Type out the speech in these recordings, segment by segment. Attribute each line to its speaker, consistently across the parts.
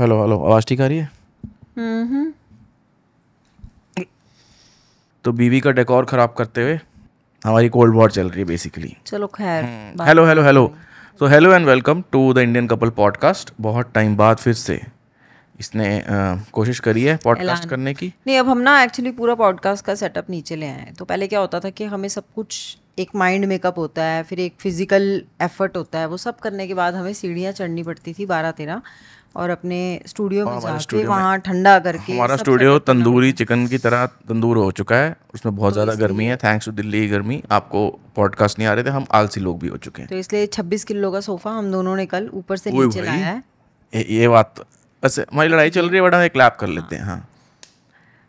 Speaker 1: Hello hello आवाज़ ठीक आ रही
Speaker 2: है
Speaker 1: तो बीवी का डेकोर ख़राब करते हुए हमारी कोल्ड वॉर चल रही है बेसिकली
Speaker 2: चलो खैर hello
Speaker 1: hello hello so hello and welcome to the Indian couple podcast बहुत टाइम बाद फिर से इसने आ, कोशिश करी है पॉडकास्ट करने की
Speaker 2: नहीं अब हम ना एक्चुअली पूरा पॉडकास्ट का सेटअप नीचे ले आए हैं तो पहले क्या होता था कि हमें सब कुछ एक माइंड मेकअप होता है फिर एक फिज़िकल एफर्ट होता है वो सब करने के बाद हमें सीढ़ियाँ चढ़नी पड़ती थी बारह तेरह और अपने स्टूडियो में जाके वहाँ ठंडा करके हमारा स्टूडियो
Speaker 1: तंदूरी चिकन की तरह तंदूर हो चुका है उसमें बहुत तो ज़्यादा गर्मी है थैंक्स टू दिल्ली गर्मी आपको पॉडकास्ट नहीं आ रहे थे हम आलसी लोग भी हो चुके हैं तो
Speaker 2: इसलिए 26 किलो का सोफा हम दोनों ने कल ऊपर से नीचे लाया
Speaker 1: है ये बात तो- बस हमारी लड़ाई चल रही है बड़ा एक लैप कर लेते हैं हाँ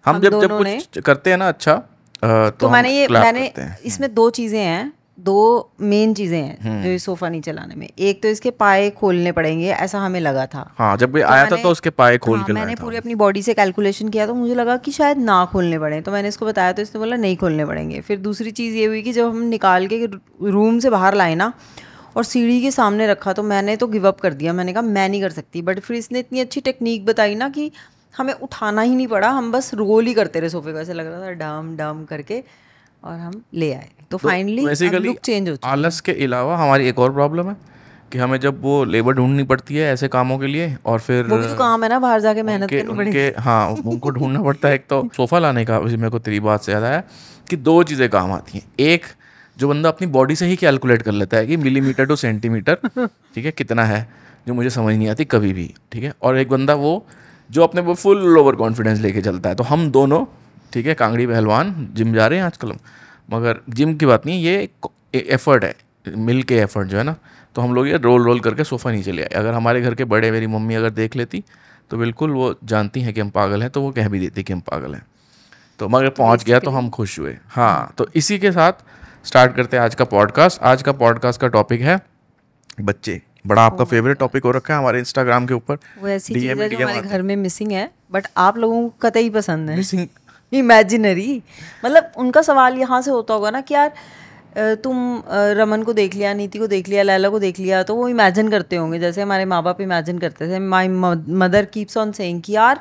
Speaker 1: हम जब जब कुछ करते हैं ना अच्छा तो, तो मैंने ये मैंने हाँ।
Speaker 2: इसमें दो चीज़ें हैं दो मेन चीजें हैं हम्म। जो इस सोफा नहीं चलाने में एक तो इसके पाए खोलने पड़ेंगे ऐसा हमें लगा था
Speaker 1: हाँ जब भी तो आया था तो उसके पाए खोल हाँ, के मैंने
Speaker 2: पूरी अपनी बॉडी से कैलकुलेशन किया तो मुझे लगा कि शायद ना खोलने पड़े तो मैंने इसको बताया तो इसने बोला नहीं खोलने पड़ेंगे फिर दूसरी चीज़ ये हुई कि जब हम निकाल के रूम से बाहर लाए ना और सीढ़ी के सामने रखा तो मैंने तो गिव अप कर दिया मैंने कहा मैं नहीं कर सकती बट फिर इसने इतनी अच्छी टेक्निक बताई ना कि हमें उठाना ही नहीं पड़ा हम बस रोल ही करते रहे सोफे को ऐसा लग रहा था डम डम करके और हम ले आए तो फाइनली बेसिकली चेंज हो आलस के
Speaker 1: अलावा हमारी एक और प्रॉब्लम है कि हमें जब वो लेबर ढूंढनी पड़ती है ऐसे कामों के लिए और फिर वो भी तो
Speaker 2: काम है ना बाहर जाके मेहनत करनी
Speaker 1: पड़ेगी हाँ उनको ढूंढना पड़ता है एक तो सोफा लाने का मेरे को तेरी बात से याद आया कि दो चीज़ें काम आती हैं एक जो बंदा अपनी बॉडी से ही कैलकुलेट कर लेता है कि मिलीमीटर टू सेंटीमीटर ठीक है कितना है जो मुझे समझ नहीं आती कभी भी ठीक है और एक बंदा वो जो अपने फुल ओवर कॉन्फिडेंस लेके चलता है तो हम दोनों ठीक है कांगड़ी पहलवान जिम जा रहे हैं आजकल हम मगर जिम की बात नहीं ये एफर्ट है मिल के एफर्ट जो है ना तो हम लोग ये रोल रोल करके सोफ़ा नहीं चले आए अगर हमारे घर के बड़े मेरी मम्मी अगर देख लेती तो बिल्कुल वो जानती हैं कि हम पागल हैं तो वो कह भी देती कि हम पागल हैं तो मगर तो पहुंच गया तो हम खुश हुए हाँ तो इसी के साथ स्टार्ट करते हैं आज का पॉडकास्ट आज का पॉडकास्ट का टॉपिक है बच्चे बड़ा आपका फेवरेट टॉपिक हो रखा है हमारे इंस्टाग्राम के ऊपर वो ऐसी चीज़ है जो हमारे घर
Speaker 2: में मिसिंग है बट आप लोगों को कतई पसंद है मिसिंग इमेजिनरी मतलब उनका सवाल यहाँ से होता होगा ना कि यार तुम रमन को देख लिया नीति को देख लिया लैला को देख लिया तो वो इमेजिन करते होंगे जैसे हमारे माँ बाप इमेजिन करते थे my mother keeps on saying कि यार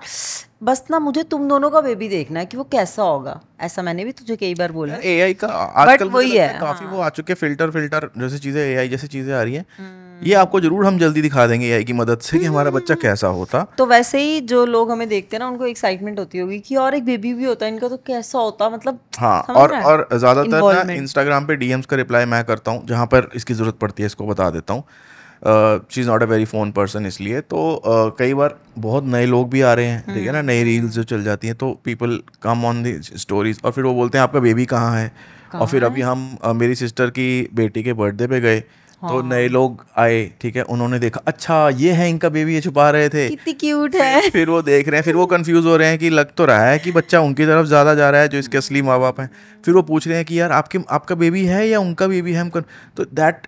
Speaker 2: बस ना मुझे तुम दोनों का बेबी देखना है कि वो कैसा होगा ऐसा मैंने भी तुझे कई बार बोला ए आई का आजकल वही है काफी
Speaker 1: हाँ। वो आ चुके फिल्टर फिल्टर जैसे चीजें ए आई जैसी चीजें आ रही हैं हम्म। ये आपको जरूर हम जल्दी दिखा देंगे एआई की मदद से कि हमारा हम्म। बच्चा कैसा होता
Speaker 2: तो वैसे ही जो लोग हमें देखते हैं ना उनको एक्साइटमेंट होती होगी कि और एक बेबी भी होता है इनका तो कैसा होता मतलब
Speaker 1: हाँ और और ज़्यादातर ना इंस्टाग्राम पे डीएम्स का रिप्लाई मैं करता हूँ जहाँ पर इसकी ज़रूरत पड़ती है इसको बता देता हूँ she is not a very phone person इसलिए तो uh, कई बार बहुत नए लोग भी आ रहे हैं ठीक है ना हम्म। नई रील्स जो चल जाती हैं तो people come on the stories और फिर वो बोलते हैं आपका बेबी कहाँ है और फिर अभी हम uh, मेरी सिस्टर की बेटी के बर्थडे पे गए हाँ। तो नए लोग आए ठीक है उन्होंने देखा अच्छा ये है इनका बेबी ये छुपा रहे थे कितनी
Speaker 2: क्यूट है
Speaker 1: फिर वो देख रहे हैं फिर वो कंफ्यूज हो रहे हैं कि लग तो रहा है कि बच्चा उनकी तरफ ज़्यादा जा रहा है जो इसके असली माँ बाप हैं फिर वो पूछ रहे हैं कि यार आपके आपका बेबी है या उनका बेबी है तो दैट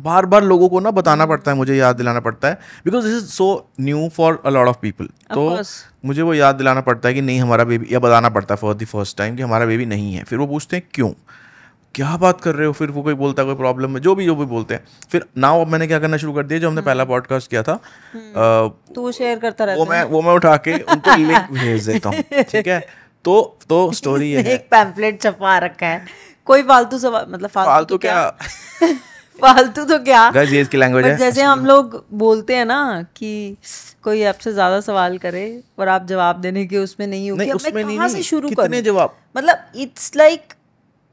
Speaker 1: बार बार लोगों को ना बताना पड़ता है मुझे याद दिलाना पड़ता है because this is so new for a lot of people तो मुझे वो याद दिलाना पड़ता है कि नहीं हमारा बेबी या बताना पड़ता है फॉर द फर्स्ट टाइम कि हमारा बेबी नहीं है फिर वो पूछते हैं क्यों क्या बात कर रहे हो फिर वो कोई बोलता है कोई प्रॉब्लम है जो भी जो भी बोलते हैं फिर नाउ अब मैंने क्या करना शुरू कर दिया जो हमने हम्म। पहला पॉडकास्ट किया था
Speaker 2: आ, तू शेयर करता रहता वो मैं
Speaker 1: वो मैं उठा के उनको लिंक भेज देता हूँ ठीक है तो तो स्टोरी है एक
Speaker 2: पैम्फलेट छपा रखा है कोई फालतू सवाल मतलब फालतू तो क्या फालतू तो क्या गाइस
Speaker 1: ये इसकी लैंग्वेज है जैसे हम
Speaker 2: लोग बोलते हैं ना कि कोई आपसे ज्यादा सवाल करे और आप जवाब देने के उसमें नहीं होगी मैं कहां से शुरू करूं कितने जवाब मतलब इट्स लाइक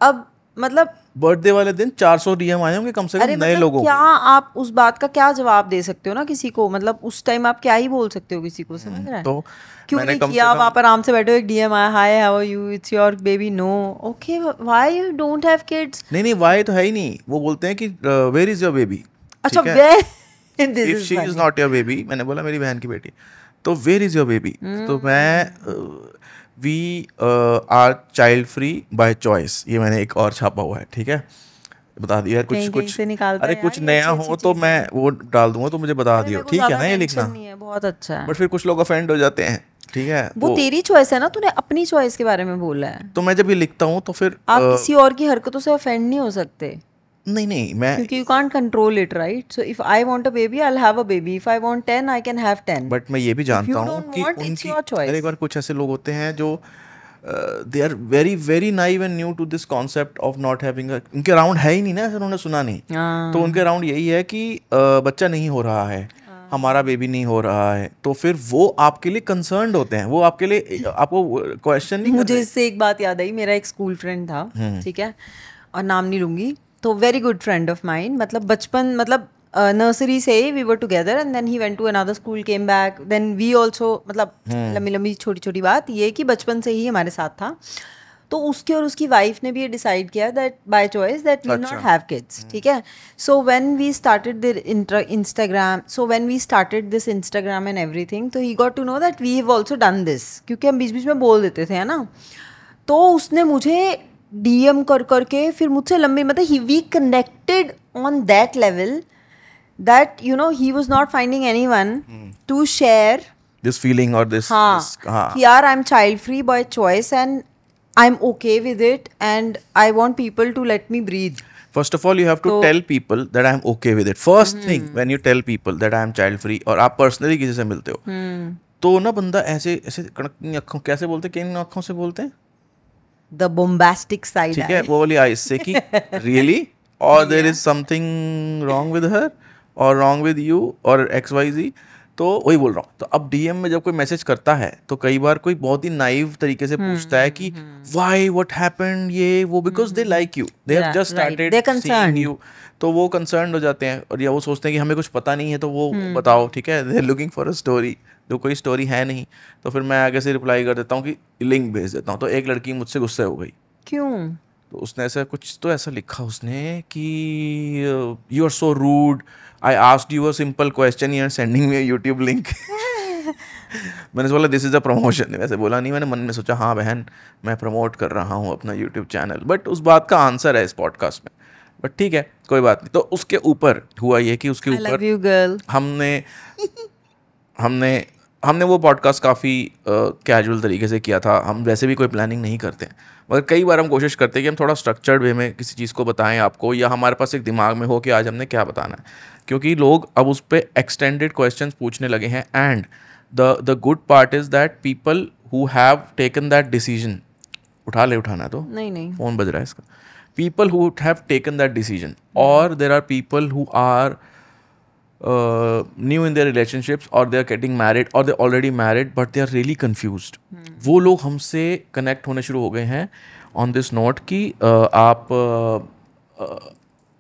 Speaker 2: अब मतलब
Speaker 1: बर्थडे वाले दिन 400 सौ डीएम आए होंगे कम से कम नए मतलब लोगों क्या
Speaker 2: आप उस बात का क्या जवाब दे सकते हो ना किसी को मतलब उस टाइम आप क्या ही बोल सकते हो किसी को समझ हम्म, रहे हैं तो
Speaker 1: क्यों नहीं किया आप आप
Speaker 2: आराम से बैठे हो एक डीएम आया hi how are you it's your baby no okay why you don't have kids
Speaker 1: नहीं नहीं व्हाई तो है ही नहीं वो बोलते हैं कि वेयर इज योर बेबी
Speaker 2: अच्छा where if she is
Speaker 1: not your baby मैंने बोला मेरी बहन की बेटी तो वेयर इज योर बेबी तो मैं uh, we are child free by choice ये मैंने एक और छापा हुआ है ठीक है बता दिया कुछ कुछ अरे कुछ नया हो तो मैं वो डाल दूंगा तो मुझे बता दियो ठीक है ना ये लिखना
Speaker 2: बहुत अच्छा है बट
Speaker 1: फिर कुछ लोग अफेंड हो जाते हैं ठीक है वो, वो तो- तेरी
Speaker 2: चॉइस है ना तूने अपनी चॉइस के बारे में बोला है
Speaker 1: तो मैं जब ये लिखता हूँ तो फिर आप किसी
Speaker 2: और की हरकतों से अफेंड नहीं हो सकते
Speaker 1: नहीं नहीं मैं क्योंकि
Speaker 2: you can't control it right so if I want a baby I will have a baby if I want 10 I can have 10
Speaker 1: but मैं ये भी जानता हूं कि want, उनकी एक बार कुछ ऐसे लोग होते हैं जो they are very very naive and new to this concept of not having उनके अराउंड है ही नहीं ना उन्होंने सुना नहीं
Speaker 2: हाँ। तो उनके
Speaker 1: अराउंड यही है कि बच्चा नहीं हो रहा है हाँ। हमारा बेबी नहीं हो रहा है तो फिर वो आपके लिए कंसर्न होते हैं वो आपके लिए आपको क्वेश्चन नहीं मुझे
Speaker 2: इससे एक बात याद आई मेरा एक स्कूल फ्रेंड था हम्म। ठीक है और नाम नहीं लूंगी तो very good friend of mind मतलब बचपन मतलब नर्सरी uh, से we were together and then he went to another school came back then we also मतलब hmm. लंबी लंबी छोटी छोटी बात ये कि बचपन से ही हमारे साथ था तो उसके और उसकी वाइफ ने भी ये डिसाइड किया that by choice that we not have kids ठीक है so when we started this Instagram so when we started this Instagram and everything तो he got to know that we have also done this क्योंकि हम बीच बीच में बोल देते थे है ना तो उसने मुझे डीएम कर करके फिर मुझसे लंबी मतलब he we connected on that level that you know he was not finding anyone to share
Speaker 1: this feeling और दिस हाँ are
Speaker 2: I am child free by choice and I am okay with it and I want people to let me breathe
Speaker 1: first of all you have to tell people that I am okay with it first thing when you tell people that I am child free और आप personally किसी से मिलते हो hmm. तो ना बंदा ऐसे ऐसे कड़क आंखों कैसे बोलते किन आंखों से बोलते हैं
Speaker 2: द बोम्बेस्टिक साइड ठीक है
Speaker 1: वो वाली आई से कि रियली और there is something wrong with her और रॉन्ग विद यू और एक्स वाई जी तो वही बोल रहा हूँ तो अब डीएम में जब कोई मैसेज करता है तो कई बार कोई बहुत ही नाइव तरीके से hmm, पूछता है कि वाई व्हाट हैपेंड ये वो because they like you they have just started seeing you तो वो कंसर्न हो जाते हैं और या वो सोचते हैं कि हमें कुछ पता नहीं है तो वो hmm. बताओ ठीक है they are looking for a story जो तो कोई स्टोरी है नहीं तो फिर मैं आगे से रिप्लाई कर देता हूँ कि लिंक भेज देता हूँ तो एक लड़की मुझसे गुस्से हो गई क्यों तो उसने ऐसा कुछ तो ऐसा लिखा उसने कि you are so rude I asked you a simple question you are sending me YouTube link मैंने बोला दिस इज़ अ प्रमोशन वैसे बोला नहीं मैंने मन में सोचा हाँ बहन मैं प्रमोट कर रहा हूँ अपना यूट्यूब चैनल बट उस बात का आंसर है इस पॉडकास्ट में बट ठीक है कोई बात नहीं तो उसके ऊपर हुआ ये कि उसके ऊपर हमने हमने हमने वो पॉडकास्ट काफ़ी कैजुअल तरीके से किया था हम वैसे भी कोई प्लानिंग नहीं करते मगर कई बार हम कोशिश करते हैं कि हम थोड़ा स्ट्रक्चर्ड वे में किसी चीज़ को बताएं आपको या हमारे पास एक दिमाग में हो कि आज हमने क्या बताना है क्योंकि लोग अब उस पर एक्सटेंडेड क्वेश्चन पूछने लगे हैं and the the good part is that people who have taken that decision उठा ले उठाना तो नहीं नहीं फ़ोन बज रहा है इसका people who have taken that decision और there are people who are new in their relationships और दे आर गेटिंग मैरिड और they already married but they are really confused वो लोग हमसे कनेक्ट होने शुरू हो गए हैं ऑन दिस नोट कि uh, आप uh, uh,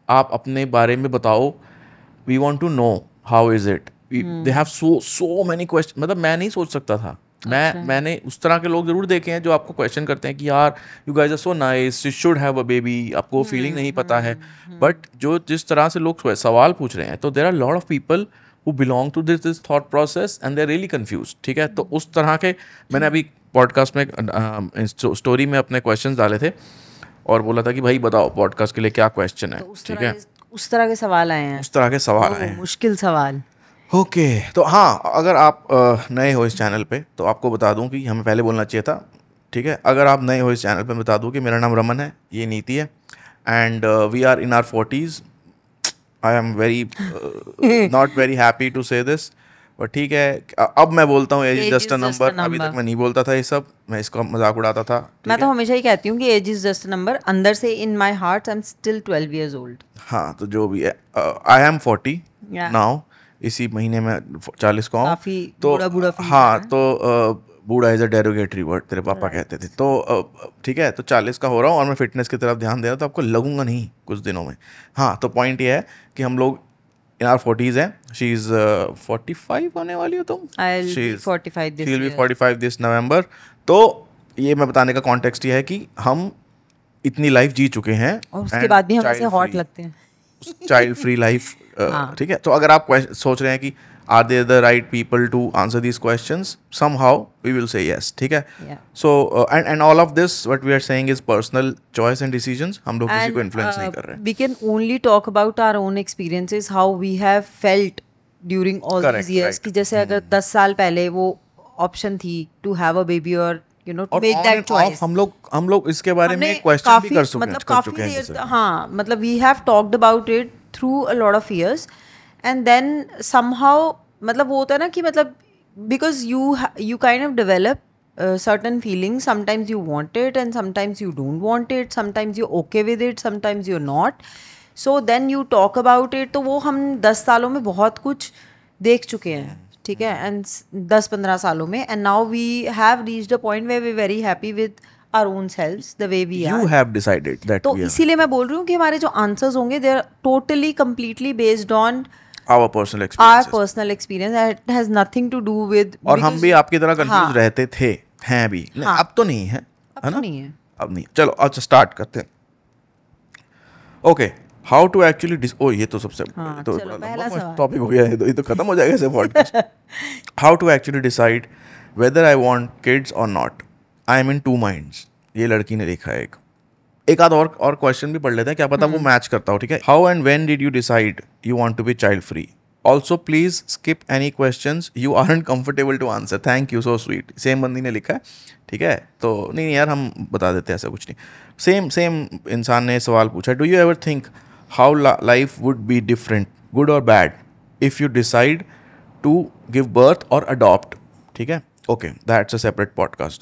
Speaker 1: आप अपने बारे में बताओ we want to know how is it they have so so many question मतलब मैं नहीं सोच सकता था मैं अच्छा। मैंने उस तरह के लोग जरूर देखे हैं जो आपको क्वेश्चन करते हैं कि यार you guys are so nice you should have a baby आपको फीलिंग हम्म, नहीं पता है बट हम्म, हम्म। जो जिस तरह से लोग सवाल पूछ रहे हैं तो there are lot of people who belong to this this thought process and they're really confused ठीक है तो उस तरह के मैंने अभी पॉडकास्ट में स्टोरी में अपने क्वेश्चन डाले थे और बोला था कि भाई बताओ पॉडकास्ट के लिए क्या क्वेश्चन है तो ठीक है
Speaker 2: उस तरह के सवाल आए हैं उस
Speaker 1: तरह के सवाल आए हैं
Speaker 2: मुश्किल सवाल ओके तो हाँ अगर आप
Speaker 1: नए हो इस चैनल पे तो आपको बता दूं कि हमें पहले बोलना चाहिए था ठीक है अगर आप नए हो इस चैनल पे बता दूं कि मेरा नाम रमन है ये नीति है and we are in our forties I am very not very happy to say this but ठीक है अब मैं बोलता हूँ age is just a number अभी तक मैं नहीं बोलता था ये सब मैं इसका मजाक उड़ाता था
Speaker 2: मैं तो हमेशा ही कहती हूँ कि एज इज जस्ट नंबर अंदर से in my heart I am still 12 years old
Speaker 1: हाँ तो जो भी है आई एम 40 नाउ इसी महीने में चालीस को आऊँ तो बुड़ा बुड़ा हाँ तो बूढ़ा इज़ अ डेरोगेटरी वर्ड तेरे पापा कहते थे तो ठीक है तो चालीस का हो रहा हूँ और मैं फिटनेस की तरफ ध्यान दे रहा हूँ तो आपको लगूंगा नहीं कुछ दिनों में हाँ तो पॉइंट ये है कि हम लोग इन आर फोर्टीज़ हैं शी इज़ फोर्टी फाइव होने वाली हो
Speaker 2: तुम she is forty
Speaker 1: five this November तो ये मैं बताने का कॉन्टेक्स्ट ये है कि हम इतनी लाइफ जी चुके हैं और उसके बाद
Speaker 2: भी हम ऐसे हॉट लगते हैं
Speaker 1: चाइल्ड फ्री लाइफ ठीक है तो अगर आप सोच रहे हैं कि are there the right people to answer these question somehow we will say yes ठीक है so and and all of this what we are saying is personal choice and decision हम लोग किसी को इन्फ्लुएंस नहीं uh, कर रहे हैं we
Speaker 2: can only talk about our own experiences how we have felt during all these years कि जैसे अगर hmm. दस साल पहले वो ऑप्शन थी टू हैव अ बेबी और you know to make that choice
Speaker 1: हम लोग हम लोग इसके बारे में क्वेश्चन भी कर मतलब काफी देर
Speaker 2: हाँ मतलब we have talked about it through a lot of years and then somehow मतलब वो होता है ना कि मतलब because you you kind of develop certain feelings sometimes you want it and sometimes you don't want it sometimes you're okay with it sometimes तो वो हम दस सालों में बहुत कुछ देख चुके हैं ठीक है एंड दस पंद्रह सालों में and now we have reach the point way we very happy with our own selves the way we you have
Speaker 1: decided that तो इसीलिए
Speaker 2: मैं बोल रही हूँ कि हमारे जो आंसर्स होंगे they are totally completely based on
Speaker 1: our personal our
Speaker 2: personal experience it has nothing to do with और हम भी आपकी तरह कंफ्यूज हाँ,
Speaker 1: रहते थे हैं भी हाँ, अब तो नहीं है अब है तो ना नहीं है अब नहीं चलो अच्छा स्टार्ट करते हैं okay okay. How to actually ओ ये तो सबसे टॉपिक हाँ, तो हो गया है तो ये तो खत्म हो जाएगा how to actually decide whether I want kids or not I am in two minds ये लड़की ने लिखा है एक एक आध और और क्वेश्चन भी पढ़ लेते हैं क्या पता वो मैच हम्म। करता हो ठीक है how and when did you decide you want to be child free also please skip any question you are uncomfortable to answer thank you so sweet same बंदी ने लिखा है ठीक है तो नहीं यार हम बता देते हैं ऐसा कुछ नहीं सेम सेम इंसान ने सवाल पूछा do you ever think how life would be different good or bad if you decide to give birth or adopt okay okay that's a separate podcast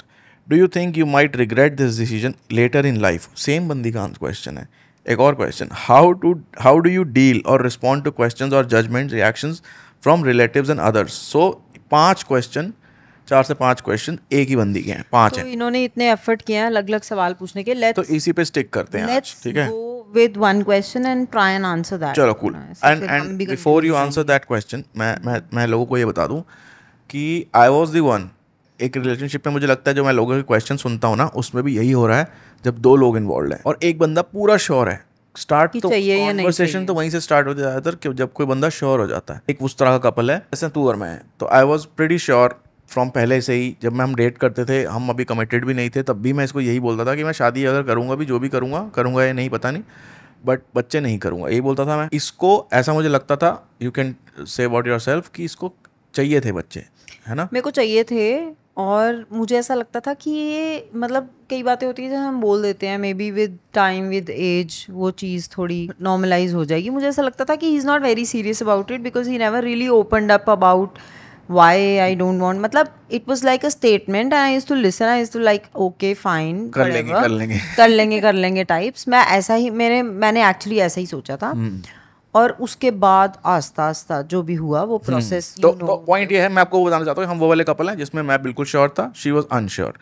Speaker 1: do you think you might regret this decision later in life same bandi khan's question hai. एक question: How how to how do you deal or respond to question और judgement reactions from relative and others so पांच question चार से पांच question एक ही बंदी के हैं पांच तो हैं
Speaker 2: इन्होंने इतने एफर्ट किए हैं अलग अलग सवाल पूछने के लेट्स तो
Speaker 1: इसी पे स्टिक करते हैं आज ठीक है
Speaker 2: with one question and try and answer that चलो
Speaker 1: cool and and before you answer that question मैं मैं मैं लोगों को ये बता दूं कि आई वाज द वन एक रिलेशनशिप में मुझे लगता है जो मैं लोगों के क्वेश्चन सुनता हूँ ना उसमें भी यही हो रहा है जब दो लोग इन्वॉल्व हैं और एक बंदा पूरा श्योर है स्टार्ट तो कॉन्वर्सेशन तो वहीं से स्टार्ट होती है ज़्यादातर जब कोई बंदा श्योर हो जाता है एक उस तरह का कपल है जैसे तू और मैं तो I was pretty sure from पहले से ही जब मैं हम डेट करते थे हम अभी कमिटेड भी नहीं थे तब भी मैं इसको यही बोलता था कि मैं शादी अगर करूँगा भी जो भी करूँगा करूँगा या नहीं पता नहीं बट बच्चे नहीं करूँगा यही बोलता था मैं इसको ऐसा मुझे लगता था you can say about yourself कि इसको चाहिए थे बच्चे
Speaker 2: है ना मेरे को चाहिए थे और मुझे ऐसा लगता था कि ये मतलब कई बातें होती है जब हम बोल देते हैं maybe with time with age वो चीज़ थोड़ी नॉर्मलाइज हो जाएगी मुझे ऐसा लगता था कि he is not very serious about it because he never really opened up about why I don't want मतलब it was like a statement and I used to listen I used to like okay fine कर लेंगे कर लेंगे कर लेंगे कर लेंगे types मैं ऐसा ही मेरे मैंने actually ऐसा ही सोचा था हम्म. और उसके बाद आस्ता आस्ता जो भी हुआ वो प्रोसेस हम्म.
Speaker 1: तो पॉइंट तो ये है मैं आपको बताना चाहता हूँ हम वो वाले कपल हैं जिसमें मैं बिल्कुल श्योर था she was unsure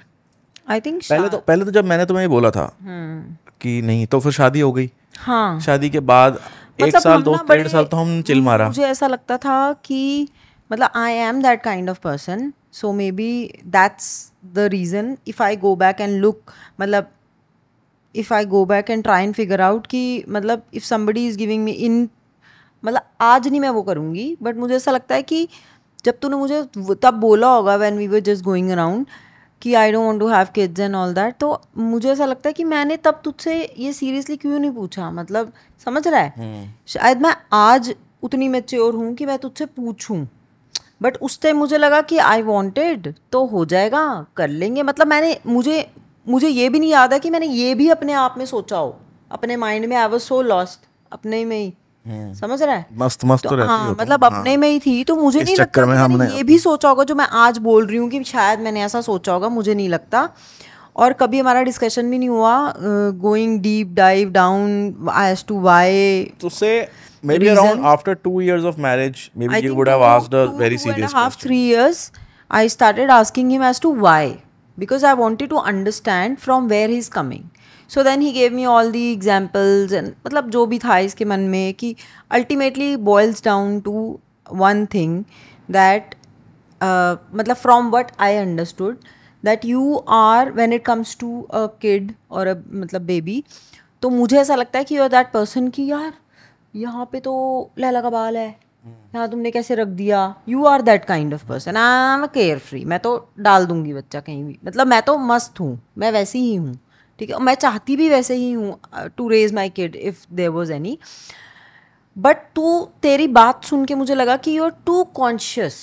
Speaker 2: I think पहले तो
Speaker 1: पहले तो जब मैंने तुम्हें बोला था हम्म. कि नहीं तो फिर शादी हो गई हाँ शादी के बाद मतलब एक साल दो डेढ़ साल तो हम चिल मारा मुझे
Speaker 2: ऐसा लगता था कि मतलब I am that kind of person so maybe that's the reason if I go back and look मतलब if I go back and try and figure out कि मतलब if somebody is giving me in मतलब आज नहीं मैं वो करूँगी but मुझे ऐसा लगता है कि जब तूने मुझे तब बोला होगा when we were just going around कि I don't want to have kids and all that तो मुझे ऐसा लगता है कि मैंने तब तुझसे ये सीरियसली क्यों नहीं पूछा मतलब समझ रहा है hmm. शायद मैं आज उतनी मेच्योर हूँ कि मैं तुझसे पूछूँ बट उस टाइम मुझे लगा कि आई वॉन्टेड तो हो जाएगा कर लेंगे मतलब मैंने मुझे मुझे ये भी नहीं याद है कि मैंने ये भी अपने आप में सोचा हो अपने माइंड में आई वॉज सो लॉस्ट अपने में ही हम्म। समझ रहा है
Speaker 1: मस्त मस्त तो, हाँ मतलब हाँ। अपने में
Speaker 2: ही थी तो मुझे नहीं लगता में हमने ये भी सोचा होगा जो मैं आज बोल रही हूँ कि शायद मैंने ऐसा सोचा होगा मुझे नहीं लगता और कभी हमारा डिस्कशन भी नहीं हुआ going deep dive down as to why तो maybe
Speaker 1: reason. around after two years of marriage, maybe I you would have asked two, a two, very two serious and
Speaker 2: a half, question. Three years, I started asking him as to why, because I wanted to understand from where he's coming. So then he gave me all the examples and मतलब जो भी था इसके मन में कि ultimately boils down to one thing that मतलब from what I understood that you are when it comes to a kid or a मतलब बेबी तो मुझे ऐसा लगता है कि यू आर दैट पर्सन की यार यहाँ पे तो लैला का बाल है यहाँ तुमने कैसे रख दिया you are that kind of person I am carefree मैं तो डाल दूंगी बच्चा कहीं भी मतलब मैं तो मस्त हूँ मैं वैसी ही हूँ ठीक है मैं चाहती भी वैसे ही हूँ to raise my kid if there was any but तू तेरी बात सुन के मुझे लगा कि यू आर टू कॉन्शियस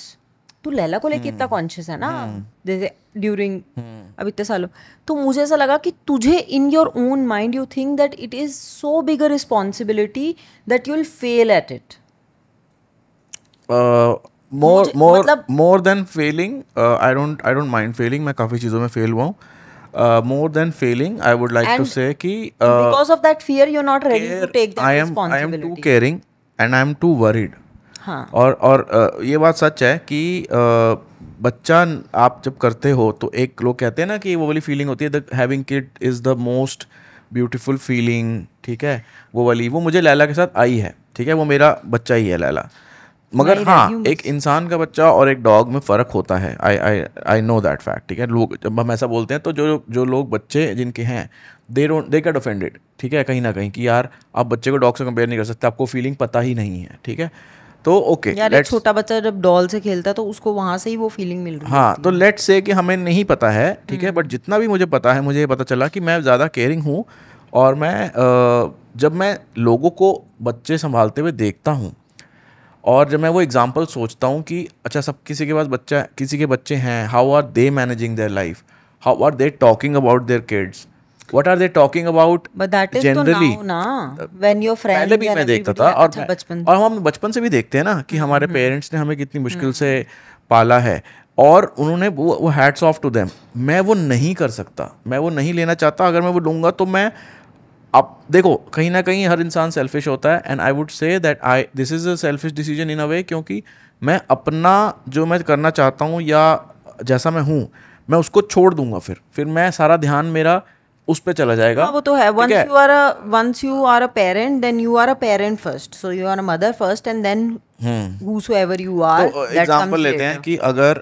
Speaker 2: तू लैला को लेके इतना कॉन्शियस हम्म। है ना हम्म। जैसे ड्यूरिंग हम्म। अब इतने सालों तो मुझे ऐसा लगा कि तुझे in your own mind you think that it is so big a responsibility that you will fail at it
Speaker 1: more more more than failing I don't I don't mind failing मैं काफ़ी चीज़ों में फेल हुआ हूँ uh, more than failing i would like and to say ki uh, because
Speaker 2: of that fear you're not ready care, to take that i am i am too
Speaker 1: caring and i am too worried हाँ. और और ये बात सच है कि बच्चा आप जब करते हो तो एक लोग कहते हैं ना कि वो वाली फीलिंग होती है the having kid is the most beautiful feeling ठीक है वो वाली वो मुझे लैला के साथ आई है ठीक है वो मेरा बच्चा ही है लैला मगर हाँ एक इंसान का बच्चा और एक डॉग में फ़र्क होता है I I I know that fact ठीक है लोग जब हम ऐसा बोलते हैं तो जो जो लोग बच्चे जिनके हैं they don't they get offended ठीक है कहीं ना कहीं कि यार आप बच्चे को डॉग से कंपेयर नहीं कर सकते आपको फीलिंग पता ही नहीं है ठीक है तो ओके okay, छोटा
Speaker 2: बच्चा जब डॉल से खेलता है तो उसको वहां से ही वो फीलिंग मिल रही
Speaker 1: हाँ तो लेट से कि हमें नहीं पता है ठीक है बट हम्म। जितना भी मुझे पता है मुझे ये पता चला कि मैं ज़्यादा केयरिंग हूँ और मैं जब मैं लोगों को बच्चे संभालते हुए देखता हूँ और जब मैं वो एग्जाम्पल सोचता हूँ कि अच्छा सब किसी के पास बच्चा किसी के बच्चे हैं how are they managing their life how are they talking about their kids what are they talking about
Speaker 2: but that is तो generally when your friend पहले भी मैं देखता था और अच्छा, बचपन
Speaker 1: और हम बचपन से भी देखते हैं ना कि हम्म, हमारे पेरेंट्स हम्म। ने हमें कितनी मुश्किल हम्म। से पाला है और उन्होंने वो वो हैड्स ऑफ टू देम मैं वो नहीं कर सकता मैं वो नहीं लेना चाहता अगर मैं वो लूँगा तो मैं अब देखो कहीं ना कहीं हर इंसान सेल्फिश होता है and I would say that I this is a selfish decision in a way क्योंकि मैं अपना जो मैं करना चाहता हूँ या जैसा मैं हूँ मैं उसको छोड़ दूंगा फिर फिर मैं सारा ध्यान मेरा उस पे चला जाएगा हाँ, वो तो है once you are
Speaker 2: a once you are a parent then you are a parent first so you are a mother first and then whosoever you are example लेते हैं
Speaker 1: कि अगर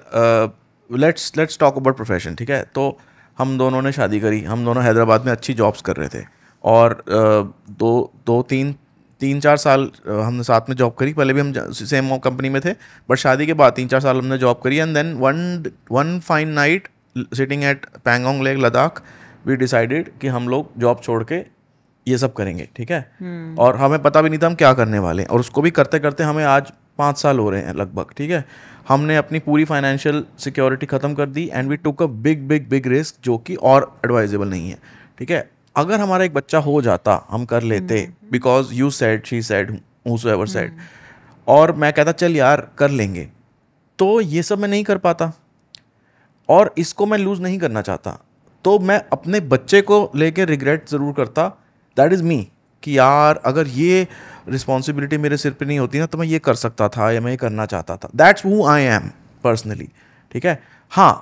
Speaker 1: let's let's talk about profession ठीक है तो हम दोनों ने शादी करी हम दोनों हैदराबाद में अच्छी जॉब्स कर रहे थे और uh, दो दो तीन तीन चार साल uh, हमने साथ में जॉब करी पहले भी हम सेम कंपनी में थे बट शादी के बाद तीन चार साल हमने जॉब करी and then one one fine night sitting at Pangong lake Ladakh we decided कि हम लोग जॉब छोड़ के ये सब करेंगे ठीक है हम्म। और हमें पता भी नहीं था हम क्या करने वाले हैं और उसको भी करते करते हमें आज पाँच साल हो रहे हैं लगभग ठीक है हमने अपनी पूरी फाइनेंशियल सिक्योरिटी ख़त्म कर दी and we took a big big big risk जो कि और एडवाइजेबल नहीं है ठीक है अगर हमारा एक बच्चा हो जाता हम कर लेते because you said she said whoever said और मैं कहता चल यार कर लेंगे तो ये सब मैं नहीं कर पाता और इसको मैं लूज़ नहीं करना चाहता तो मैं अपने बच्चे को लेके रिग्रेट ज़रूर करता दैट इज़ मी कि यार अगर ये रिस्पॉन्सिबिलिटी मेरे सिर पे नहीं होती ना तो मैं ये कर सकता था या मैं ये करना चाहता था that's who I am personally ठीक है हाँ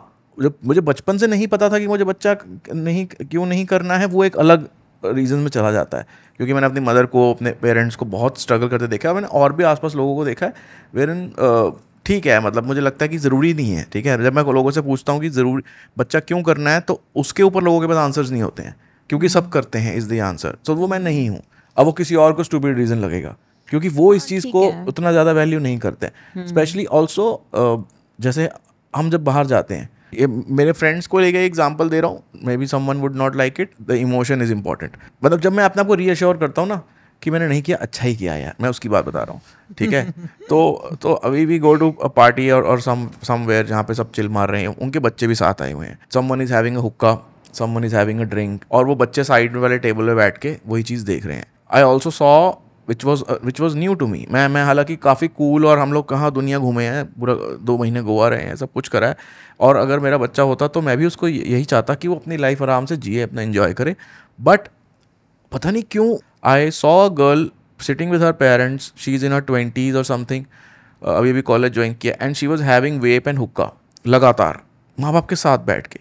Speaker 1: जब मुझे बचपन से नहीं पता था कि मुझे बच्चा नहीं क्यों नहीं करना है वो एक अलग रीज़न में चला जाता है क्योंकि मैंने अपनी मदर को अपने पेरेंट्स को बहुत स्ट्रगल करते देखा है मैंने और भी आसपास लोगों को देखा है वेर इन uh, ठीक है मतलब मुझे लगता है कि ज़रूरी नहीं है ठीक है जब मैं लोगों से पूछता हूँ कि ज़रूरी बच्चा क्यों करना है तो उसके ऊपर लोगों के पास आंसर्स नहीं होते हैं क्योंकि सब करते हैं इज़ द आंसर सो वो मैं नहीं हूँ अब वो किसी और को स्टूबिड रीज़न लगेगा क्योंकि वो इस हाँ, चीज़ को उतना ज़्यादा वैल्यू नहीं करते स्पेशली हम्म। ऑल्सो जैसे हम जब बाहर जाते हैं ये मेरे फ्रेंड्स को लेकर एग्जाम्पल दे रहा हूँ maybe someone would not like it the emotion is important मतलब जब मैं अपने आपको रीअश्योर करता हूँ ना कि मैंने नहीं किया अच्छा ही किया यार मैं उसकी बात बता रहा हूँ ठीक है तो तो अभी भी गो टू अ पार्टी और और सम समवेयर जहाँ पे सब चिल मार रहे हैं उनके बच्चे भी साथ आए हुए हैं someone is having a hookah someone is having a drink और वो बच्चे साइड वाले टेबल पे बैठ के वही चीज़ देख रहे हैं I also saw which was which was new to me मैं मैं हालांकि काफ़ी कूल और हम लोग कहाँ दुनिया घूमे हैं पूरा दो महीने गोवा रहे हैं सब कुछ करा है और अगर मेरा बच्चा होता तो मैं भी उसको यही चाहता कि वो अपनी लाइफ आराम से जिए अपना इन्जॉय करे बट पता नहीं क्यों I saw a girl sitting with her parents she is in her twenties or something अभी अभी कॉलेज ज्वाइन किया and she was having vape and hookah लगातार माँ बाप के साथ बैठ के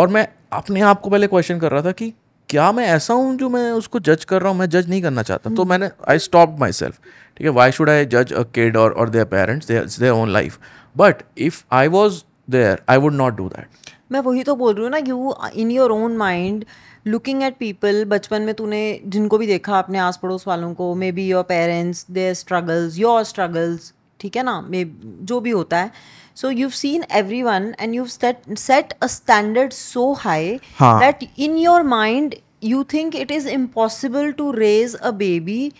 Speaker 1: और मैं अपने आप को पहले क्वेश्चन कर रहा था कि क्या मैं ऐसा हूँ जो मैं उसको जज कर रहा हूँ मैं जज नहीं करना चाहता तो hmm. मैंने आई स्टॉप माई सेल्फ ठीक है वाई शुड आई जज अ किड और और their parents their own life but if I was there I would not do that
Speaker 2: मैं वही तो बोल रही हूँ ना you in your own mind looking at people बचपन में तूने जिनको भी देखा अपने आस पड़ोस वालों को maybe your parents their struggles your struggles ठीक है ना मे जो भी होता है so you seen everyone and you set a standard so high that in your mind you think it is impossible to raise a baby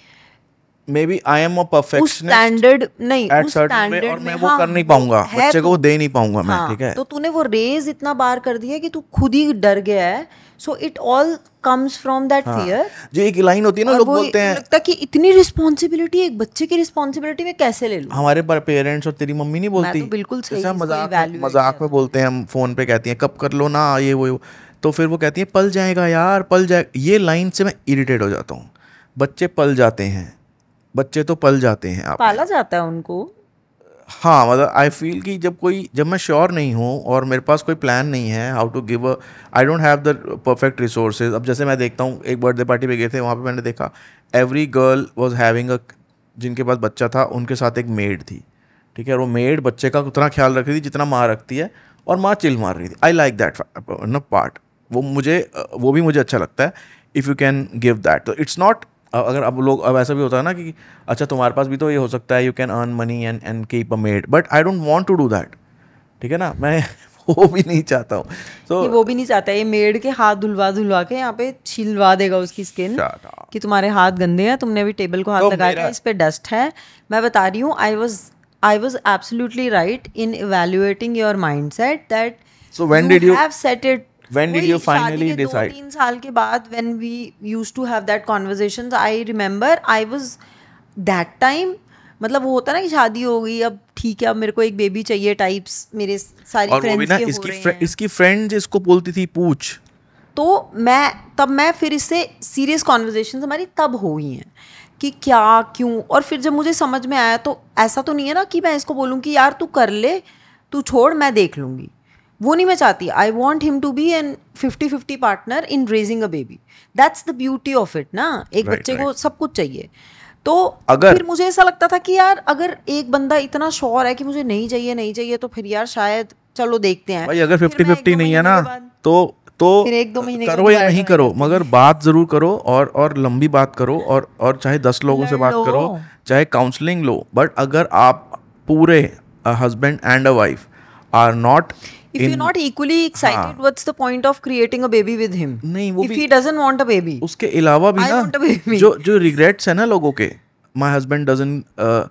Speaker 1: maybe I am a standard
Speaker 2: नहीं at और मैं वो हाँ, कर नहीं
Speaker 1: पाऊंगा बच्चे को वो तो। दे नहीं पाऊंगा हाँ, मैं ठीक है तो
Speaker 2: तूने वो रेज इतना बार कर दिया कि तू खुद ही डर गया है so it all comes from that fear
Speaker 1: जो एक लाइन होती है ना लोग बोलते हैं लगता
Speaker 2: कि इतनी रिस्पॉन्सिबिलिटी एक बच्चे की रिस्पॉन्सिबिलिटी में कैसे ले लूं
Speaker 1: हमारे पर पेरेंट्स और तेरी मम्मी नहीं तो बोलती तो बिल्कुल
Speaker 2: सही मजाक
Speaker 1: मजाक में बोलते हैं हम फोन पे कहती हैं कब कर लो ना ये वो तो फिर वो कहती है पल जाएगा यार पल जाएगा ये लाइन से मैं इरिटेट हो जाता हूँ बच्चे पल जाते हैं बच्चे तो पल जाते हैं आप
Speaker 2: पाला जाता है उनको
Speaker 1: हाँ मतलब आई फील कि जब कोई जब मैं श्योर नहीं हूँ और मेरे पास कोई प्लान नहीं है how to give I don't have the perfect resources अब जैसे मैं देखता हूँ एक बर्थडे पार्टी पे गए थे वहाँ पे मैंने देखा every girl was having a जिनके पास बच्चा था उनके साथ एक मेड थी ठीक है और वो मेड बच्चे का उतना ख्याल रख रही थी जितना माँ रखती है और माँ चिल मार रही थी I like that no part वो मुझे वो भी मुझे अच्छा लगता है if you can give that तो इट्स नॉट अगर अब लोग अब ऐसा भी होता है ना कि अच्छा तुम्हारे पास भी तो ये हो सकता है you can earn money and and keep a maid but I don't want to do that ठीक है ना मैं वो भी नहीं चाहता हूँ so, वो
Speaker 2: भी नहीं चाहता ये मेड के हाथ धुलवा धुलवा के यहाँ पे छिलवा देगा उसकी स्किन कि तुम्हारे हाथ गंदे हैं तुमने अभी टेबल को हाथ तो लगाया इस पर डस्ट है मैं बता रही हूँ I was I was absolutely right in evaluating your mindset that so when did you have set it when did you finally decide teen saal ke baad when we used to have that conversations तो I remember I was that time मतलब वो होता ना कि शादी हो गई अब ठीक है अब मेरे को एक बेबी चाहिए टाइप्स मेरे सारी और फ्रेंड्स वो भी ना इसकी
Speaker 1: फ्रे, इसकी फ्रेंड्स इसको बोलती थी पूछ
Speaker 2: तो मैं तब मैं फिर इससे सीरियस कॉन्वर्जेशन हमारी तब हो गई हैं कि क्या क्यों और फिर जब मुझे समझ में आया तो ऐसा तो नहीं है ना कि मैं इसको बोलूँ कि यार तू कर ले तू छोड़ मैं देख लूँगी वो नहीं मैं चाहती I want him to be an fifty fifty partner in raising a baby that's the beauty of it ना एक right, बच्चे right. को सब कुछ चाहिए तो अगर फिर मुझे ऐसा लगता था कि यार अगर एक बंदा इतना श्योर है कि मुझे नहीं चाहिए नहीं चाहिए तो फिर यार शायद चलो देखते हैं भाई
Speaker 1: अगर फिफ्टी फिफ्टी नहीं है ना तो तो फिर एक
Speaker 2: दो महीने करो या नहीं
Speaker 1: करो मगर बात जरूर करो और और लंबी बात करो और और चाहे दस लोगों से बात करो चाहे काउंसलिंग लो बट अगर आप पूरे husband and a wife are not if you're not
Speaker 2: equally excited हाँ, what's the point of creating a baby with him नहीं वो if भी, he doesn't want a baby उसके
Speaker 1: अलावा भी I ना want a baby. जो जो regrets है ना लोगों के my husband doesn't uh,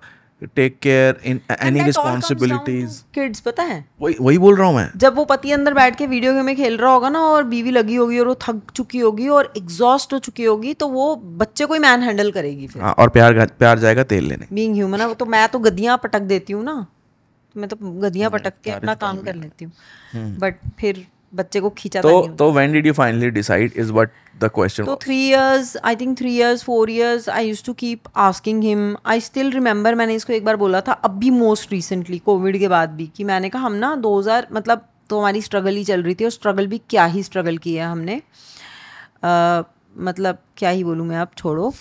Speaker 1: take care in any responsibilities
Speaker 2: kids पता है वही
Speaker 1: वही बोल रहा हूँ मैं
Speaker 2: जब वो पति अंदर बैठ के वीडियो गेम में खेल रहा होगा ना और बीवी लगी होगी और वो थक चुकी होगी और एग्जॉस्ट हो चुकी होगी तो वो बच्चे को ही मैन हैंडल करेगी फिर आ, हाँ,
Speaker 1: और प्यार प्यार जाएगा तेल लेने
Speaker 2: बीइंग ह्यूमन है तो मैं तो गद्दियाँ पटक देती हूँ ना मैं तो गधियाँ पटक के अपना काम कर लेती हूँ बट हम्म। फिर बच्चे को खींचा तो
Speaker 1: तो when did you finally decide is what the question तो
Speaker 2: three years I think three years four years I use to keep asking him I still remember मैंने इसको एक बार बोला था अब भी मोस्ट रिसेंटली कोविड के बाद भी कि मैंने कहा हम ना 2000 मतलब तो हमारी स्ट्रगल ही चल रही थी और स्ट्रगल भी क्या ही स्ट्रगल की है हमने uh, मतलब क्या ही बोलूँ मैं अब छोड़ो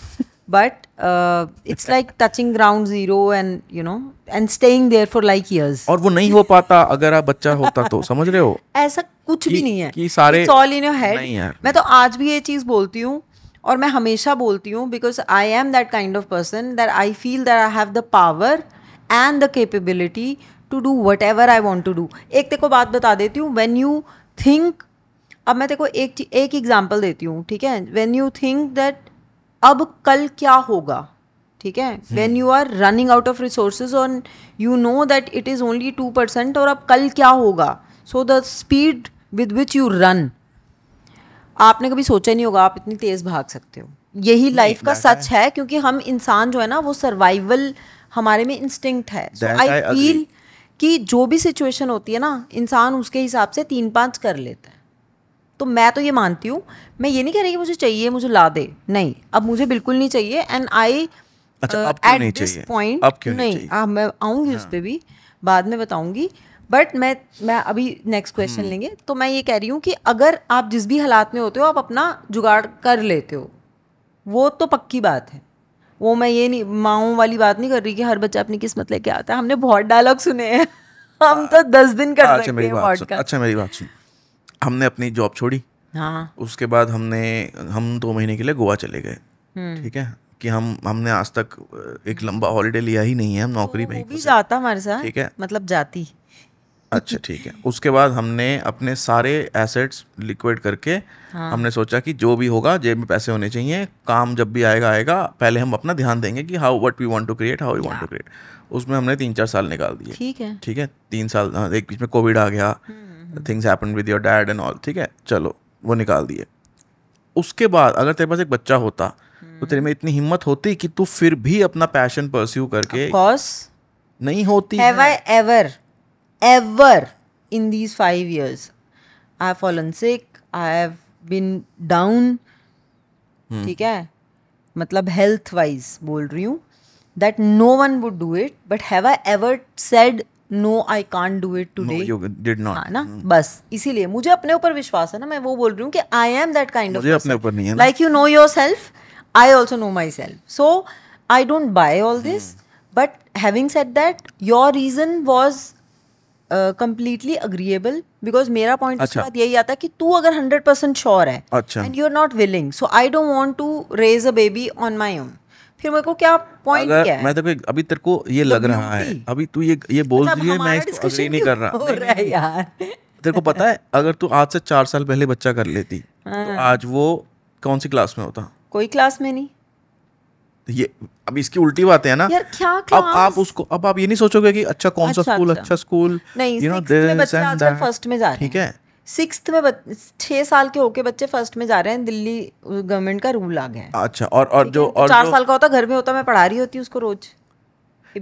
Speaker 2: but uh, it's like touching ground zero and you know and staying there for like years
Speaker 1: और वो नहीं हो पाता अगर आप बच्चा होता तो समझ रहे हो
Speaker 2: ऐसा कुछ कि, भी नहीं है कि
Speaker 1: सारे it's all in your head मैं
Speaker 2: तो आज भी ये चीज बोलती हूँ और मैं हमेशा बोलती हूँ because I am that kind of person that I feel that I have the power and the capability to do whatever I want to do एक तेरे को बात बता देती हूँ वेन यू थिंक अब मैं तेरे को एक एक एग्जाम्पल देती हूँ ठीक है वेन यू थिंक दैट अब कल क्या होगा ठीक है when you are running out of resources और you know that it is only two percent और अब कल क्या होगा so the speed with which you run आपने कभी सोचा नहीं होगा आप इतनी तेज़ भाग सकते हो यही लाइफ का सच है।, है क्योंकि हम इंसान जो है ना वो सर्वाइवल हमारे में इंस्टिंक्ट है आई फील कि जो भी सिचुएशन होती है ना इंसान उसके हिसाब से तीन पाँच कर लेता है तो मैं तो ये मानती हूँ मैं ये नहीं कह रही कि मुझे चाहिए मुझे ला दे नहीं अब मुझे बिल्कुल नहीं चाहिए and I at this point नहीं हाँ, मैं आऊँगी हाँ। उस पर भी बाद में बताऊँगी बट मैं मैं अभी नेक्स्ट हम्म। क्वेश्चन लेंगे तो मैं ये कह रही हूँ कि अगर आप जिस भी हालात में होते हो आप अपना जुगाड़ कर लेते हो वो तो पक्की बात है वो मैं ये नहीं माओ वाली बात नहीं कर रही कि हर बच्चा अपनी किस्मत लेके आता है हमने बहुत डायलॉग सुने हैं हम हाँ। तो दस दिन कर अच्छा, सकते हैं
Speaker 1: अच्छा मेरी बात सुन हमने अपनी जॉब छोड़ी हाँ उसके बाद हमने हम दो महीने के लिए गोवा चले गए हम्म। ठीक है कि हम हमने आज तक एक लंबा हॉलीडे लिया ही नहीं है हम नौकरी तो में ही
Speaker 2: जाता हमारे साथ ठीक है मतलब जाती अच्छा ठीक है
Speaker 1: उसके बाद हमने अपने सारे एसेट्स लिक्विड करके हाँ। हमने सोचा कि जो भी होगा जेब में पैसे होने चाहिए काम जब भी आएगा आएगा पहले हम अपना ध्यान देंगे कि how what we want to create how we want to create उसमें हमने तीन चार साल निकाल दिए ठीक है ठीक है तीन साल हाँ, एक बीच में कोविड आ गया hmm. Things happen with your dad and all ठीक है चलो वो निकाल दिए उसके बाद अगर तेरे पास एक बच्चा होता hmm. तो तेरे में इतनी हिम्मत होती कि तू फिर भी अपना पैशन परस्यू करके
Speaker 2: नहीं होती है। आई ever, ever in these five years, I have fallen sick, I have been down, hmm. ठीक है मतलब हेल्थ वाइज बोल रही हूँ that no one would do it but have I ever said no I can't do it to dead not है ना hmm. बस इसीलिए मुझे अपने ऊपर विश्वास है ना मैं वो बोल रही हूँ कि I am that kind of अपने ऊपर नहीं है like you know yourself I also know myself so I don't buy all this but having said that your reason was completely agreeable because मेरा point अच्छा. बात यही आता कि तू अगर हंड्रेड परसेंट श्योर है and you are not willing so I don't want to raise a baby on my own फिर मेरे को क्या पॉइंट क्या है
Speaker 1: मैं तो अभी तेरे को ये लग रहा है अभी तू ये ये बोल अच्छा, रही है मैं इसको अग्री नहीं कर रहा यार तेरे को पता है अगर तू आज से चार साल पहले बच्चा कर लेती तो हाँ। आज वो कौन सी क्लास में होता
Speaker 2: कोई क्लास में नहीं
Speaker 1: ये अब इसकी उल्टी बातें हैं ना यार क्या क्लास? अब आप उसको अब आप ये नहीं सोचोगे कि अच्छा कौन अच्छा, सा स्कूल अच्छा अच्छा स्कूल
Speaker 2: नहीं you know, में बच्चा फर्स्ट में जा रहे ठीक है सिक्स में छह साल के होके बच्चे फर्स्ट में जा रहे हैं दिल्ली गवर्नमेंट का रूल आ गया
Speaker 1: अच्छा और और जो और चार जो, साल का
Speaker 2: होता घर में होता मैं पढ़ा रही होती उसको रोज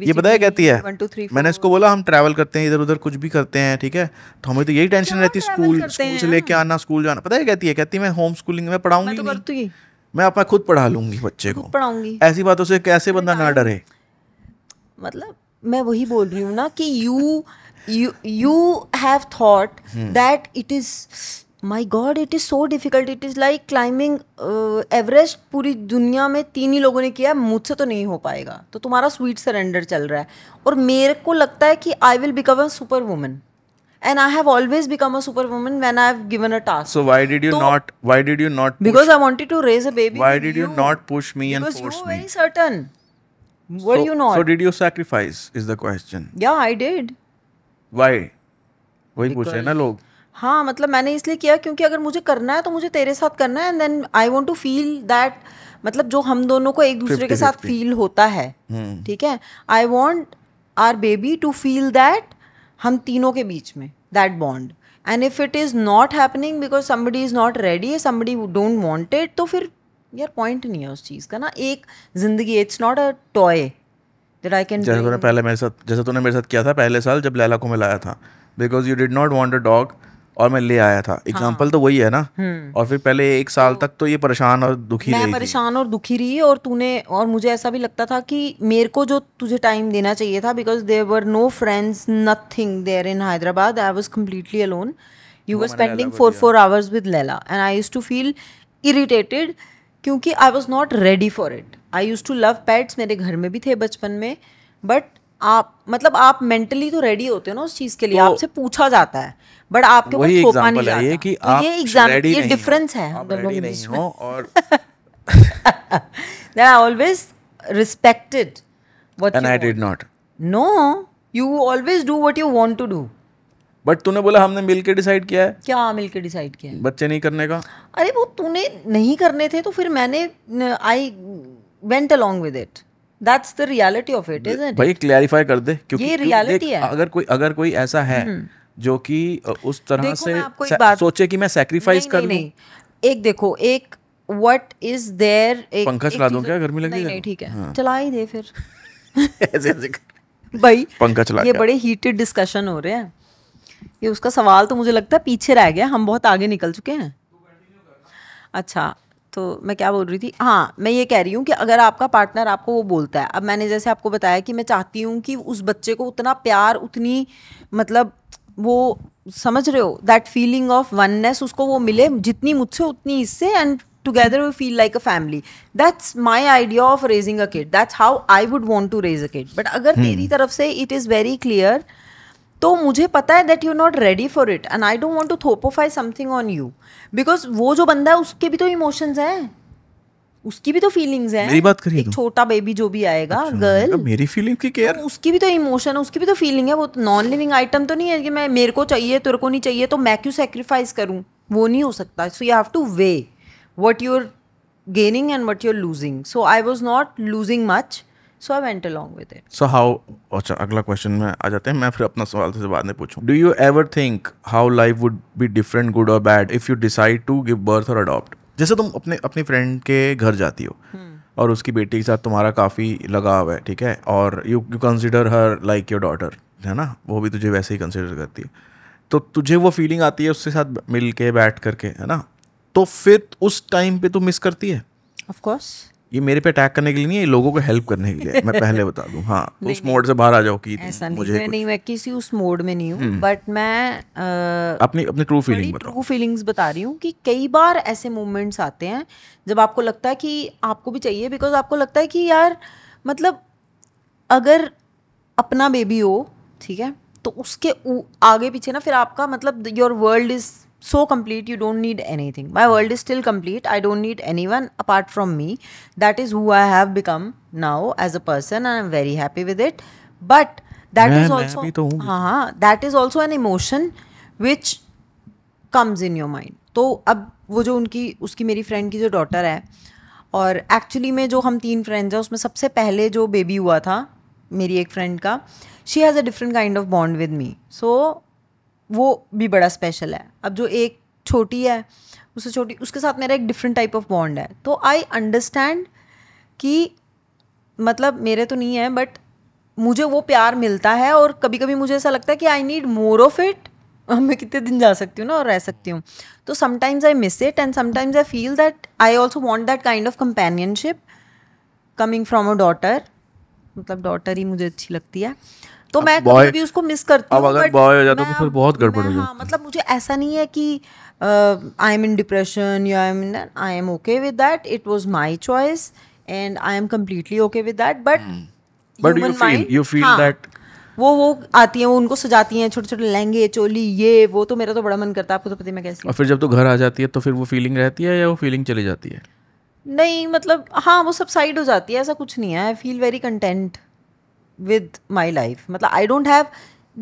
Speaker 2: ये बताया कहती है one, two, three,
Speaker 1: मैंने इसको बोला हम ट्रैवल करते हैं इधर उधर कुछ भी करते हैं ठीक है तो हमें तो यही टेंशन रहती है स्कूल स्कूल से लेके आना स्कूल जाना पता है कहती है कहती मैं होम स्कूलिंग में पढ़ाऊंगी तो मैं अपना खुद पढ़ा लूंगी बच्चे को पढ़ाऊंगी ऐसी बातों से कैसे बंदा ना डरे
Speaker 2: मतलब मैं वही बोल रही हूँ ना कि you you you have thought hmm. that it is my God it is so difficult it is like climbing Everest पूरी दुनिया में तीन ही लोगों ने किया मुझसे तो नहीं हो पाएगा तो तुम्हारा स्वीट सरेंडर चल रहा है और मेरे को लगता है कि I will become a super woman and I have always become a super woman when I have given a task so
Speaker 1: why did you not why did you not because I
Speaker 2: wanted to raise a baby why did you
Speaker 1: not push me and force me very
Speaker 2: certain were you not so
Speaker 1: did you sacrifice is the question
Speaker 2: या I did
Speaker 1: Y वही पूछे ना लोग
Speaker 2: हाँ मतलब मैंने इसलिए किया क्योंकि अगर मुझे करना है तो मुझे तेरे साथ करना है and then I want to feel that मतलब जो हम दोनों को एक दूसरे 50, के साथ फील होता है हम्म। ठीक है I want our baby to feel that हम तीनों के बीच में that bond and if it is not happening because somebody is not ready somebody don't want it तो फिर यार पॉइंट नहीं है उस चीज़ का ना एक जिंदगी it's not a toy that I can जैसे तूने
Speaker 1: पहले मेरे साथ जैसे तूने मेरे साथ किया था पहले साल जब लैला को मैं लाया था because you did not want a dog और मैं ले आया था एग्जाम्पल हाँ। तो वही है ना हम्म। और फिर पहले एक साल तो, तक तो ये परेशान और दुखी मैं
Speaker 2: परेशान और दुखी रही और तूने और मुझे ऐसा भी लगता था कि मेरे को जो तुझे टाइम देना चाहिए था because there were no friends nothing there in Hyderabad I was completely alone
Speaker 1: you were spending four four
Speaker 2: hours with Laila and I use to feel irritated क्योंकि I was not ready for it I used to love pets मेरे घर में भी थे बचपन में but आप मतलब आप मेंटली तो रेडी होते हो ना उस चीज के लिए तो आपसे पूछा जाता है बट आपके ऊपर नहीं जाता ये कि
Speaker 1: आप तो ये एग्जाम ये डिफरेंस
Speaker 2: है always respected I did not know you always do what you want to do
Speaker 1: but तूने बोला हमने मिलके डिसाइड किया है
Speaker 2: क्या मिलके डिसाइड किया है
Speaker 1: बच्चे नहीं करने का
Speaker 2: अरे वो तूने नहीं करने थे तो फिर मैंने I went along with it that's the reality of it is भाई
Speaker 1: क्लैरिफाई कर दे क्योंकि ये रियलिटी है अगर कोई अगर कोई ऐसा है हम्म। जो कि उस तरह से सोचे कि मैं सैक्रिफाइस कर लूं
Speaker 2: एक देखो एक व्हाट इज देयर एक पंखा चला दूं क्या गर्मी लगी नहीं ठीक है हाँ। चला ही दे फिर
Speaker 1: ऐसे ऐसे भाई पंखा चला ये बड़े
Speaker 2: हीटेड डिस्कशन हो रहे हैं ये उसका सवाल तो मुझे लगता है पीछे रह गया हम बहुत आगे निकल चुके हैं अच्छा तो मैं क्या बोल रही थी हाँ मैं ये कह रही हूँ कि अगर आपका पार्टनर आपको वो बोलता है अब मैंने जैसे आपको बताया कि मैं चाहती हूँ कि उस बच्चे को उतना प्यार उतनी मतलब वो समझ रहे हो दैट फीलिंग ऑफ वननेस उसको वो मिले जितनी मुझसे उतनी इससे and together we feel like a family that's my idea of raising a kid that's how I would want to raise a kid but अगर हम्म। मेरी तरफ से इट इज़ वेरी क्लियर तो मुझे पता है that you not ready for it and I don't want to थोपोफाई समथिंग ऑन यू बिकॉज वो जो बंदा है उसके भी तो इमोशंस हैं उसकी भी तो फीलिंग्स हैं मेरी बात करिए एक तो। छोटा बेबी जो भी आएगा अच्छा, गर्ल मतलब
Speaker 1: मेरी फीलिंग की केयर तो
Speaker 2: उसकी भी तो इमोशन है उसकी भी तो फीलिंग है वो तो नॉन लिविंग आइटम तो नहीं है कि मैं मेरे को चाहिए तेरे को नहीं चाहिए तो मैं क्यों सेक्रीफाइस करूँ वो नहीं हो सकता so you have to weigh what you're gaining and what you're losing so I was not losing much so I went along with it
Speaker 1: so how अच्छा अगला क्वेश्चन में आ जाते हैं मैं फिर अपना सवाल से बाद में पूछूं do you ever think how life would be different good और bad if you decide to give birth और अडॉप्ट जैसे तुम अपने अपनी फ्रेंड के घर जाती हो hmm. और उसकी बेटी के साथ तुम्हारा काफ़ी लगाव है ठीक है और you you consider her like your daughter है ना वो भी तुझे वैसे ही कंसिडर करती है तो तुझे वो फीलिंग आती है उसके साथ मिल के बैठ करके है ना तो फिर उस टाइम पे तू मिस करती है ऑफ कोर्स ये मेरे पे अटैक करने के लिए नहीं है लोगों को हेल्प करने के लिए मैं पहले बता दूं हाँ उस मोड से बाहर आ जाओ कि मुझे नहीं, नहीं
Speaker 2: मैं किसी उस मोड में नहीं हूँ बट हम्म। मैं आ, अपनी
Speaker 1: अपनी ट्रू फीलिंग ट्रू
Speaker 2: फीलिंग्स बता रही हूँ कि कई बार ऐसे मोमेंट्स आते हैं जब आपको लगता है कि आपको भी चाहिए बिकॉज आपको लगता है कि यार मतलब अगर अपना बेबी हो ठीक है तो उसके आगे पीछे ना फिर आपका मतलब your world is so complete you don't need anything my world is still complete i don't need anyone apart from me that is who i have become now as a person and i'm very happy with it but that is also हाँ that is also an emotion which comes in your mind तो अब वो जो उनकी उसकी मेरी friend की जो डॉटर है और एक्चुअली में जो हम तीन फ्रेंड्स हैं उसमें सबसे पहले जो बेबी हुआ था मेरी एक फ्रेंड का she has a different kind of bond with me so वो भी बड़ा स्पेशल है अब जो एक छोटी है उससे छोटी उसके साथ मेरा एक डिफरेंट टाइप ऑफ बॉन्ड है तो आई अंडरस्टैंड कि मतलब मेरे तो नहीं है बट मुझे वो प्यार मिलता है और कभी कभी मुझे ऐसा लगता है कि I need more of it मैं कितने दिन जा सकती हूँ ना और रह सकती हूँ तो sometimes I miss it and sometimes I feel that I also want that kind of companionship coming from a daughter मतलब डॉटर ही मुझे अच्छी लगती है तो, तो मैं कभी उसको मिस करती हूँ अब अगर
Speaker 1: बॉय हो जाता तो फिर बहुत गड़बड़ हो जाती हाँ,
Speaker 2: मतलब मुझे ऐसा नहीं है कि आई एम इन डिप्रेशन या I am in I am okay with that it was my choice and I am completely okay with that but
Speaker 1: but you feel you feel that
Speaker 2: वो वो आती हैं वो उनको सजाती हैं छोटे छोटे लहंगे चोली ये वो तो मेरा तो बड़ा मन करता है आपको तो पता मैं कैसी और फिर
Speaker 1: जब तो घर आ जाती है तो फिर वो फीलिंग रहती है या वो फीलिंग चली जाती है
Speaker 2: नहीं मतलब हाँ वो सब साइड हो जाती है ऐसा कुछ नहीं है I feel very content with my life मतलब आई डोंट हैव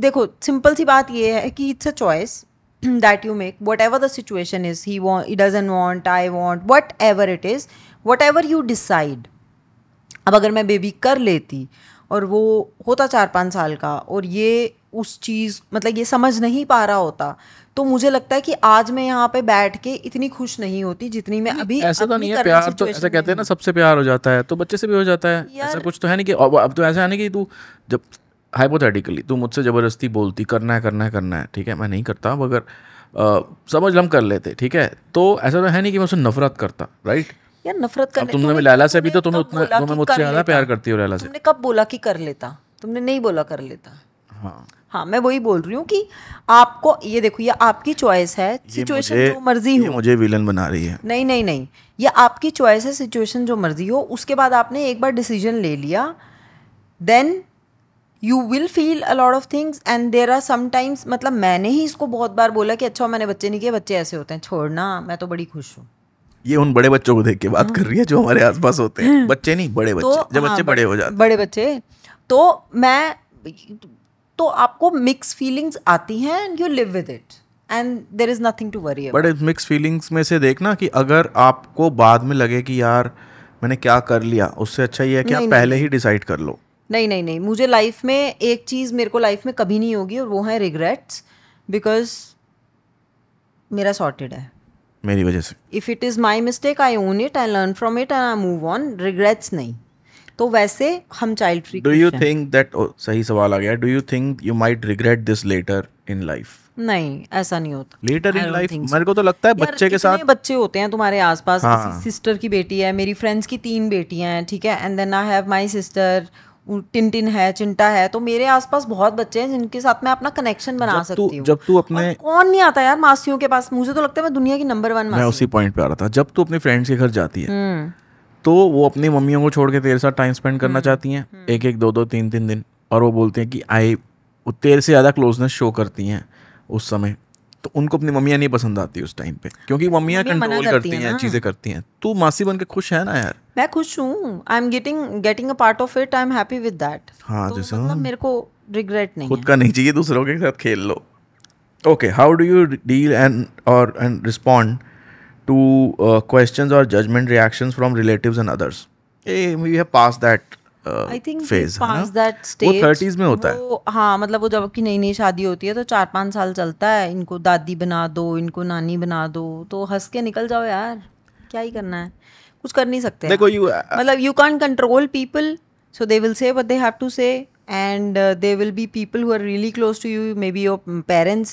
Speaker 2: देखो सिंपल सी बात ये है कि it's a choice that you make whatever the situation is he ई doesn't want I want whatever it is whatever you decide अब अगर मैं बेबी कर लेती और वो होता चार पाँच साल का और ये उस चीज़ मतलब ये समझ नहीं पा रहा होता तो मुझे लगता है कि आज मैं यहाँ पे बैठ के इतनी खुश नहीं होती जितनी मैं अभी ऐसा तो नहीं है प्यार तो ऐसा कहते
Speaker 1: हैं ना सबसे प्यार हो जाता है तो बच्चे से भी हो जाता है ऐसा कुछ तो है नहीं कि अब तो ऐसा है ना कि तू जब हाइपोथेटिकली तू मुझसे ज़बरदस्ती बोलती करना है करना है करना है ठीक है मैं नहीं करता मगर समझ हम कर लेते ठीक है तो ऐसा तो है नहीं कि मैं उससे नफरत करता राइट
Speaker 2: यार नफरत कर तुमने
Speaker 1: लैला से भी तो तुम्हें उतना तुम्हें मुझसे ज़्यादा प्यार करती हो लैला से तुमने
Speaker 2: कब बोला कि कर लेता तुमने नहीं बोला कर लेता हाँ हाँ मैं वही बोल रही हूँ कि आपको ये देखो ये आपकी चॉइस है सिचुएशन जो मर्जी हो
Speaker 1: मुझे विलन बना रही है
Speaker 2: नहीं नहीं नहीं ये आपकी चॉइस है सिचुएशन जो मर्जी हो उसके बाद आपने एक बार डिसीजन ले लिया then you will feel a lot of things and there are sometimes मतलब मैंने ही इसको बहुत बार बोला कि अच्छा मैंने बच्चे नहीं किए बच्चे ऐसे होते हैं छोड़ना मैं तो बड़ी खुश हूँ
Speaker 1: ये उन बड़े बच्चों को देख के बात कर रही है जो हमारे आसपास होते हैं बच्चे नहीं बड़े तो बच्चे तो, जब हाँ, बच्चे बड़े हो जाते
Speaker 2: बड़े बच्चे तो मैं तो आपको मिक्स फीलिंग्स आती हैं and you live with it and there is nothing to worry but it
Speaker 1: mix feelings में से देखना कि अगर आपको बाद में लगे कि यार मैंने क्या कर लिया उससे अच्छा ये है कि आप पहले नहीं, ही डिसाइड कर लो
Speaker 2: नहीं नहीं नहीं मुझे लाइफ में एक चीज़ मेरे को लाइफ में कभी नहीं होगी और वो है रिग्रेट्स बिकॉज मेरा सॉर्टेड है मेरी वजह से if it is my mistake I own it I learn from it and I move on regrets नहीं तो वैसे हम child free do you think
Speaker 1: that सही सवाल आ गया do you think you might regret this later in life
Speaker 2: नहीं ऐसा नहीं होता
Speaker 1: लेटर इन लाइफ मेरे को तो लगता है बच्चे के साथ
Speaker 2: बच्चे होते हैं तुम्हारे आसपास हाँ. सिस्टर की बेटी है मेरी फ्रेंड्स की तीन बेटियां हैं ठीक है and then I have my sister टिन टिन है चिंटा है तो मेरे आसपास बहुत बच्चे हैं जिनके साथ मैं अपना कनेक्शन बना सकती हूँ
Speaker 1: जब तू अपने
Speaker 2: कौन नहीं आता यार मासियों के पास मुझे तो लगता है मैं दुनिया की नंबर वन मैं
Speaker 1: उसी पॉइंट पे आ रहा था जब तू अपने फ्रेंड्स के घर जाती है हम्म। तो वो अपनी मम्मियों को छोड़ के तेरे साथ टाइम स्पेंड करना हम्म, चाहती हैं हम्म। एक एक दो दो तीन तीन दिन और वो बोलती हैं कि आई वो तेरे से ज़्यादा क्लोजनेस शो करती हैं उस समय तो उनको अपनी मम्मियाँ नहीं पसंद आती उस टाइम पे क्योंकि मम्मियाँ कंट्रोल करती हैं चीज़ें करती हैं तू मासी बन के खुश है ना यार
Speaker 2: मैं खुश हूँ I am getting getting a part of it I am happy with that
Speaker 1: हाँ तो जैसे मतलब मेरे
Speaker 2: को रिग्रेट नहीं खुद का
Speaker 1: नहीं चाहिए दूसरों के साथ खेल लो okay how do you deal and और एंड रिस्पॉन्ड टू क्वेश्चन और judgement reaction from relative and others pass that चार
Speaker 2: साल चलता है इनको दादी बना दो इनको नानी बना दो तो हंस के निकल जाओ यार क्या ही करना है कुछ कर नहीं सकते देखो यू uh, मतलब you can control people so they will say but they have to say and they will be people who are really close to you maybe your parents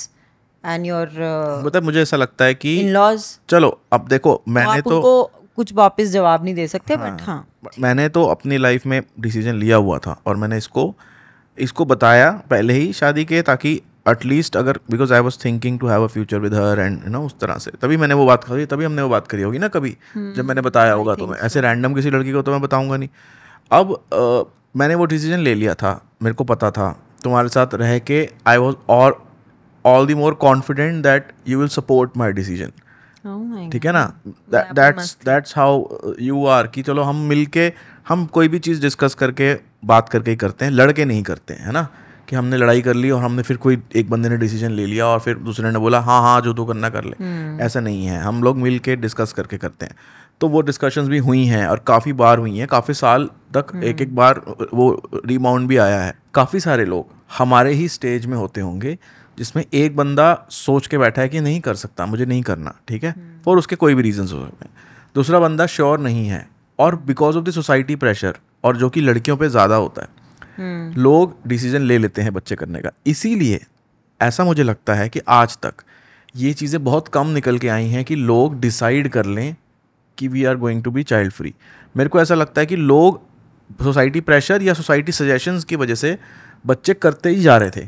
Speaker 2: and your uh,
Speaker 1: मतलब मुझे ऐसा लगता है कि laws चलो अब देखो तो मैंने तो
Speaker 2: कुछ वापस जवाब नहीं दे सकते बट हाँ, हाँ।
Speaker 1: मैंने तो अपनी लाइफ में डिसीजन लिया हुआ था और मैंने इसको इसको बताया पहले ही शादी के ताकि एटलीस्ट अगर because I was thinking to have a future with her and no उस तरह से तभी मैंने वो बात करी तभी हमने वो बात करी होगी ना कभी हम्म, जब मैंने बताया होगा तो मैं ऐसे रैंडम किसी लड़की को तो मैं बताऊंगा नहीं अब मैंने वो डिसीजन ले लिया था मेरे को पता था तुम्हारे साथ रह के आई वॉज और all the more confident that you will support my decision ठीक है ना that's that's how you are कि चलो हम मिलके हम कोई भी चीज़ डिस्कस करके बात करके ही करते हैं लड़के नहीं करते हैं है ना कि हमने लड़ाई कर ली और हमने फिर कोई एक बंदे ने डिसीजन ले लिया और फिर दूसरे ने बोला हाँ हाँ जो तो करना कर ले हम्म। ऐसा नहीं है हम लोग मिल के डिस्कस करके करते हैं तो वो डिस्कशंस भी हुई हैं और काफ़ी बार हुई हैं काफ़ी साल तक हम्म। एक एक बार वो रिमाउंड भी आया है काफ़ी सारे लोग हमारे ही स्टेज में होते होंगे जिसमें एक बंदा सोच के बैठा है कि नहीं कर सकता मुझे नहीं करना ठीक है हम्म। और उसके कोई भी रीजन हो सकते हैं दूसरा बंदा श्योर नहीं है और because of the society pressure और जो कि लड़कियों पे ज़्यादा होता है हम्म। लोग डिसीजन ले लेते हैं बच्चे करने का इसीलिए ऐसा मुझे लगता है कि आज तक ये चीज़ें बहुत कम निकल के आई हैं कि लोग डिसाइड कर लें कि we are going to be child free मेरे को ऐसा लगता है कि लोग सोसाइटी प्रेशर या सोसाइटी सजेशंस की वजह से बच्चे करते ही जा रहे थे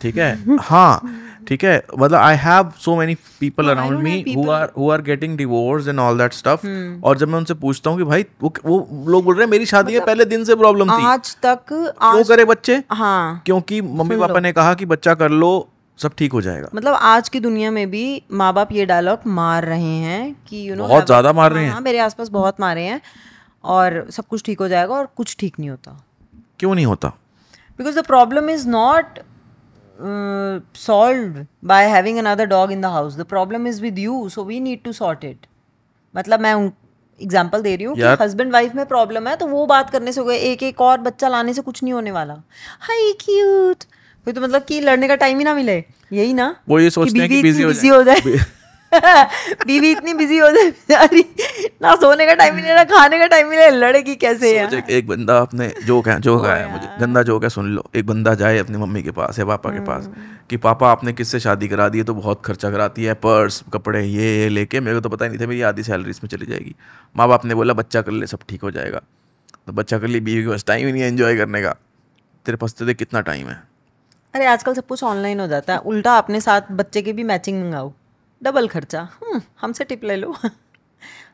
Speaker 1: ठीक है हाँ ठीक है मतलब I have so many people around me who are who are getting divorce and all that stuff और जब मैं उनसे पूछता हूँ कि भाई वो वो लोग बोल रहे हैं मेरी शादी मतलब, है पहले दिन से प्रॉब्लम थी आज
Speaker 2: तक आज, क्यों करे बच्चे हाँ
Speaker 1: क्योंकि मम्मी पापा ने कहा कि बच्चा कर लो सब ठीक हो जाएगा
Speaker 2: मतलब आज की दुनिया में भी माँ बाप ये डायलॉग मार रहे हैं कि यू नो बहुत ज्यादा मार रहे हाँ, हैं मेरे आसपास बहुत मारे हैं और सब कुछ ठीक हो जाएगा और कुछ ठीक नहीं होता क्यों नहीं होता because the problem is not solve by having another dog in the house the problem is with you so we need to sort it मतलब मैं उन एग्जाम्पल दे रही हूँ yeah. कि हस्बैंड वाइफ में प्रॉब्लम है तो वो बात करने से हो गए एक एक और बच्चा लाने से कुछ नहीं होने वाला हाई क्यूट फिर तो मतलब कि लड़ने का टाइम ही ना मिले यही ना वो ये सोचते हैं कि बिजी हो जाए बीवी इतनी बिजी हो जाती ना सोने का टाइम मिले ना खाने का टाइम मिले लड़ेगी कैसे
Speaker 1: एक बंदा अपने जो है जो कहा मुझे गंदा जो है सुन लो एक बंदा जाए अपनी मम्मी के पास या पापा के हम्म। पास कि पापा आपने किससे शादी करा दी है तो बहुत खर्चा कराती है पर्स कपड़े ये ये लेके मेरे को तो पता ही नहीं था मेरी आधी सैलरी इसमें चली जाएगी माँ बाप ने बोला बच्चा कर ले सब ठीक हो जाएगा तो बच्चा कर ली बीवी के पास टाइम ही नहीं है इन्जॉय करने का तेरे पास तो देख
Speaker 2: कितना टाइम है अरे आजकल सब कुछ ऑनलाइन हो जाता है उल्टा अपने साथ बच्चे की भी मैचिंग मंगाओ डबल खर्चा हम्म, हमसे टिप ले लो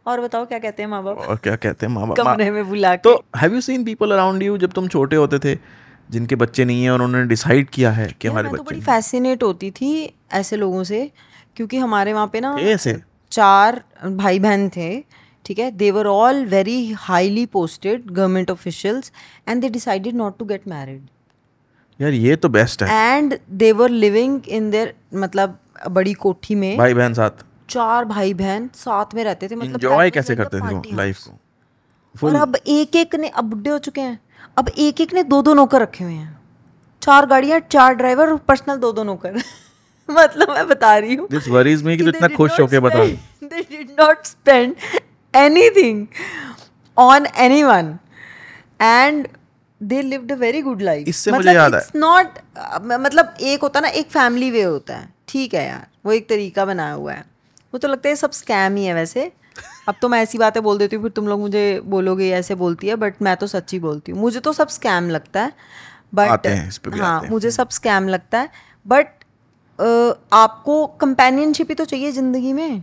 Speaker 2: और बताओ क्या कहते हैं माँ बाप
Speaker 1: और क्या कहते हैं माँ बाप कमरे
Speaker 2: में बुला तो के
Speaker 1: तो have you seen people around you जब तुम छोटे होते थे जिनके बच्चे नहीं है और उन्होंने डिसाइड किया है कि हमारे तो बच्चे तो बड़ी
Speaker 2: फैसिनेट होती थी ऐसे लोगों से क्योंकि हमारे वहाँ पे ना ऐसे चार भाई बहन थे ठीक है they were all very highly posted government officials and they decided not to get married
Speaker 1: यार ये तो बेस्ट है
Speaker 2: and they were living in their मतलब बड़ी कोठी में भाई बहन साथ चार भाई बहन साथ में रहते थे मतलब
Speaker 1: एंजॉय कैसे करते थे लाइफ
Speaker 2: को और अब एक एक ने अब बुढ़े हो चुके हैं अब एक एक ने दो दो नौकर रखे हुए हैं चार गाड़ियां चार ड्राइवर और पर्सनल दो दो नौकर मतलब मैं बता रही हूँ दिस वरीज
Speaker 1: मी कि तू इतना खुश होके बता
Speaker 2: they did not spend anything on anyone and they lived a very good life इससे मतलब मुझे याद है इट्स नॉट मतलब एक होता है ना एक फैमिली वे होता है ठीक है यार वो एक तरीका बनाया हुआ है वो तो लगता है सब स्कैम ही है वैसे अब तो मैं ऐसी बातें बोल देती हूँ फिर तुम लोग मुझे बोलोगे ऐसे बोलती है बट मैं तो सच्ची बोलती हूँ मुझे तो सब स्कैम लगता है बट हाँ मुझे हम्म। सब स्कैम लगता है बट आपको कंपेनियनशिप ही तो चाहिए जिंदगी में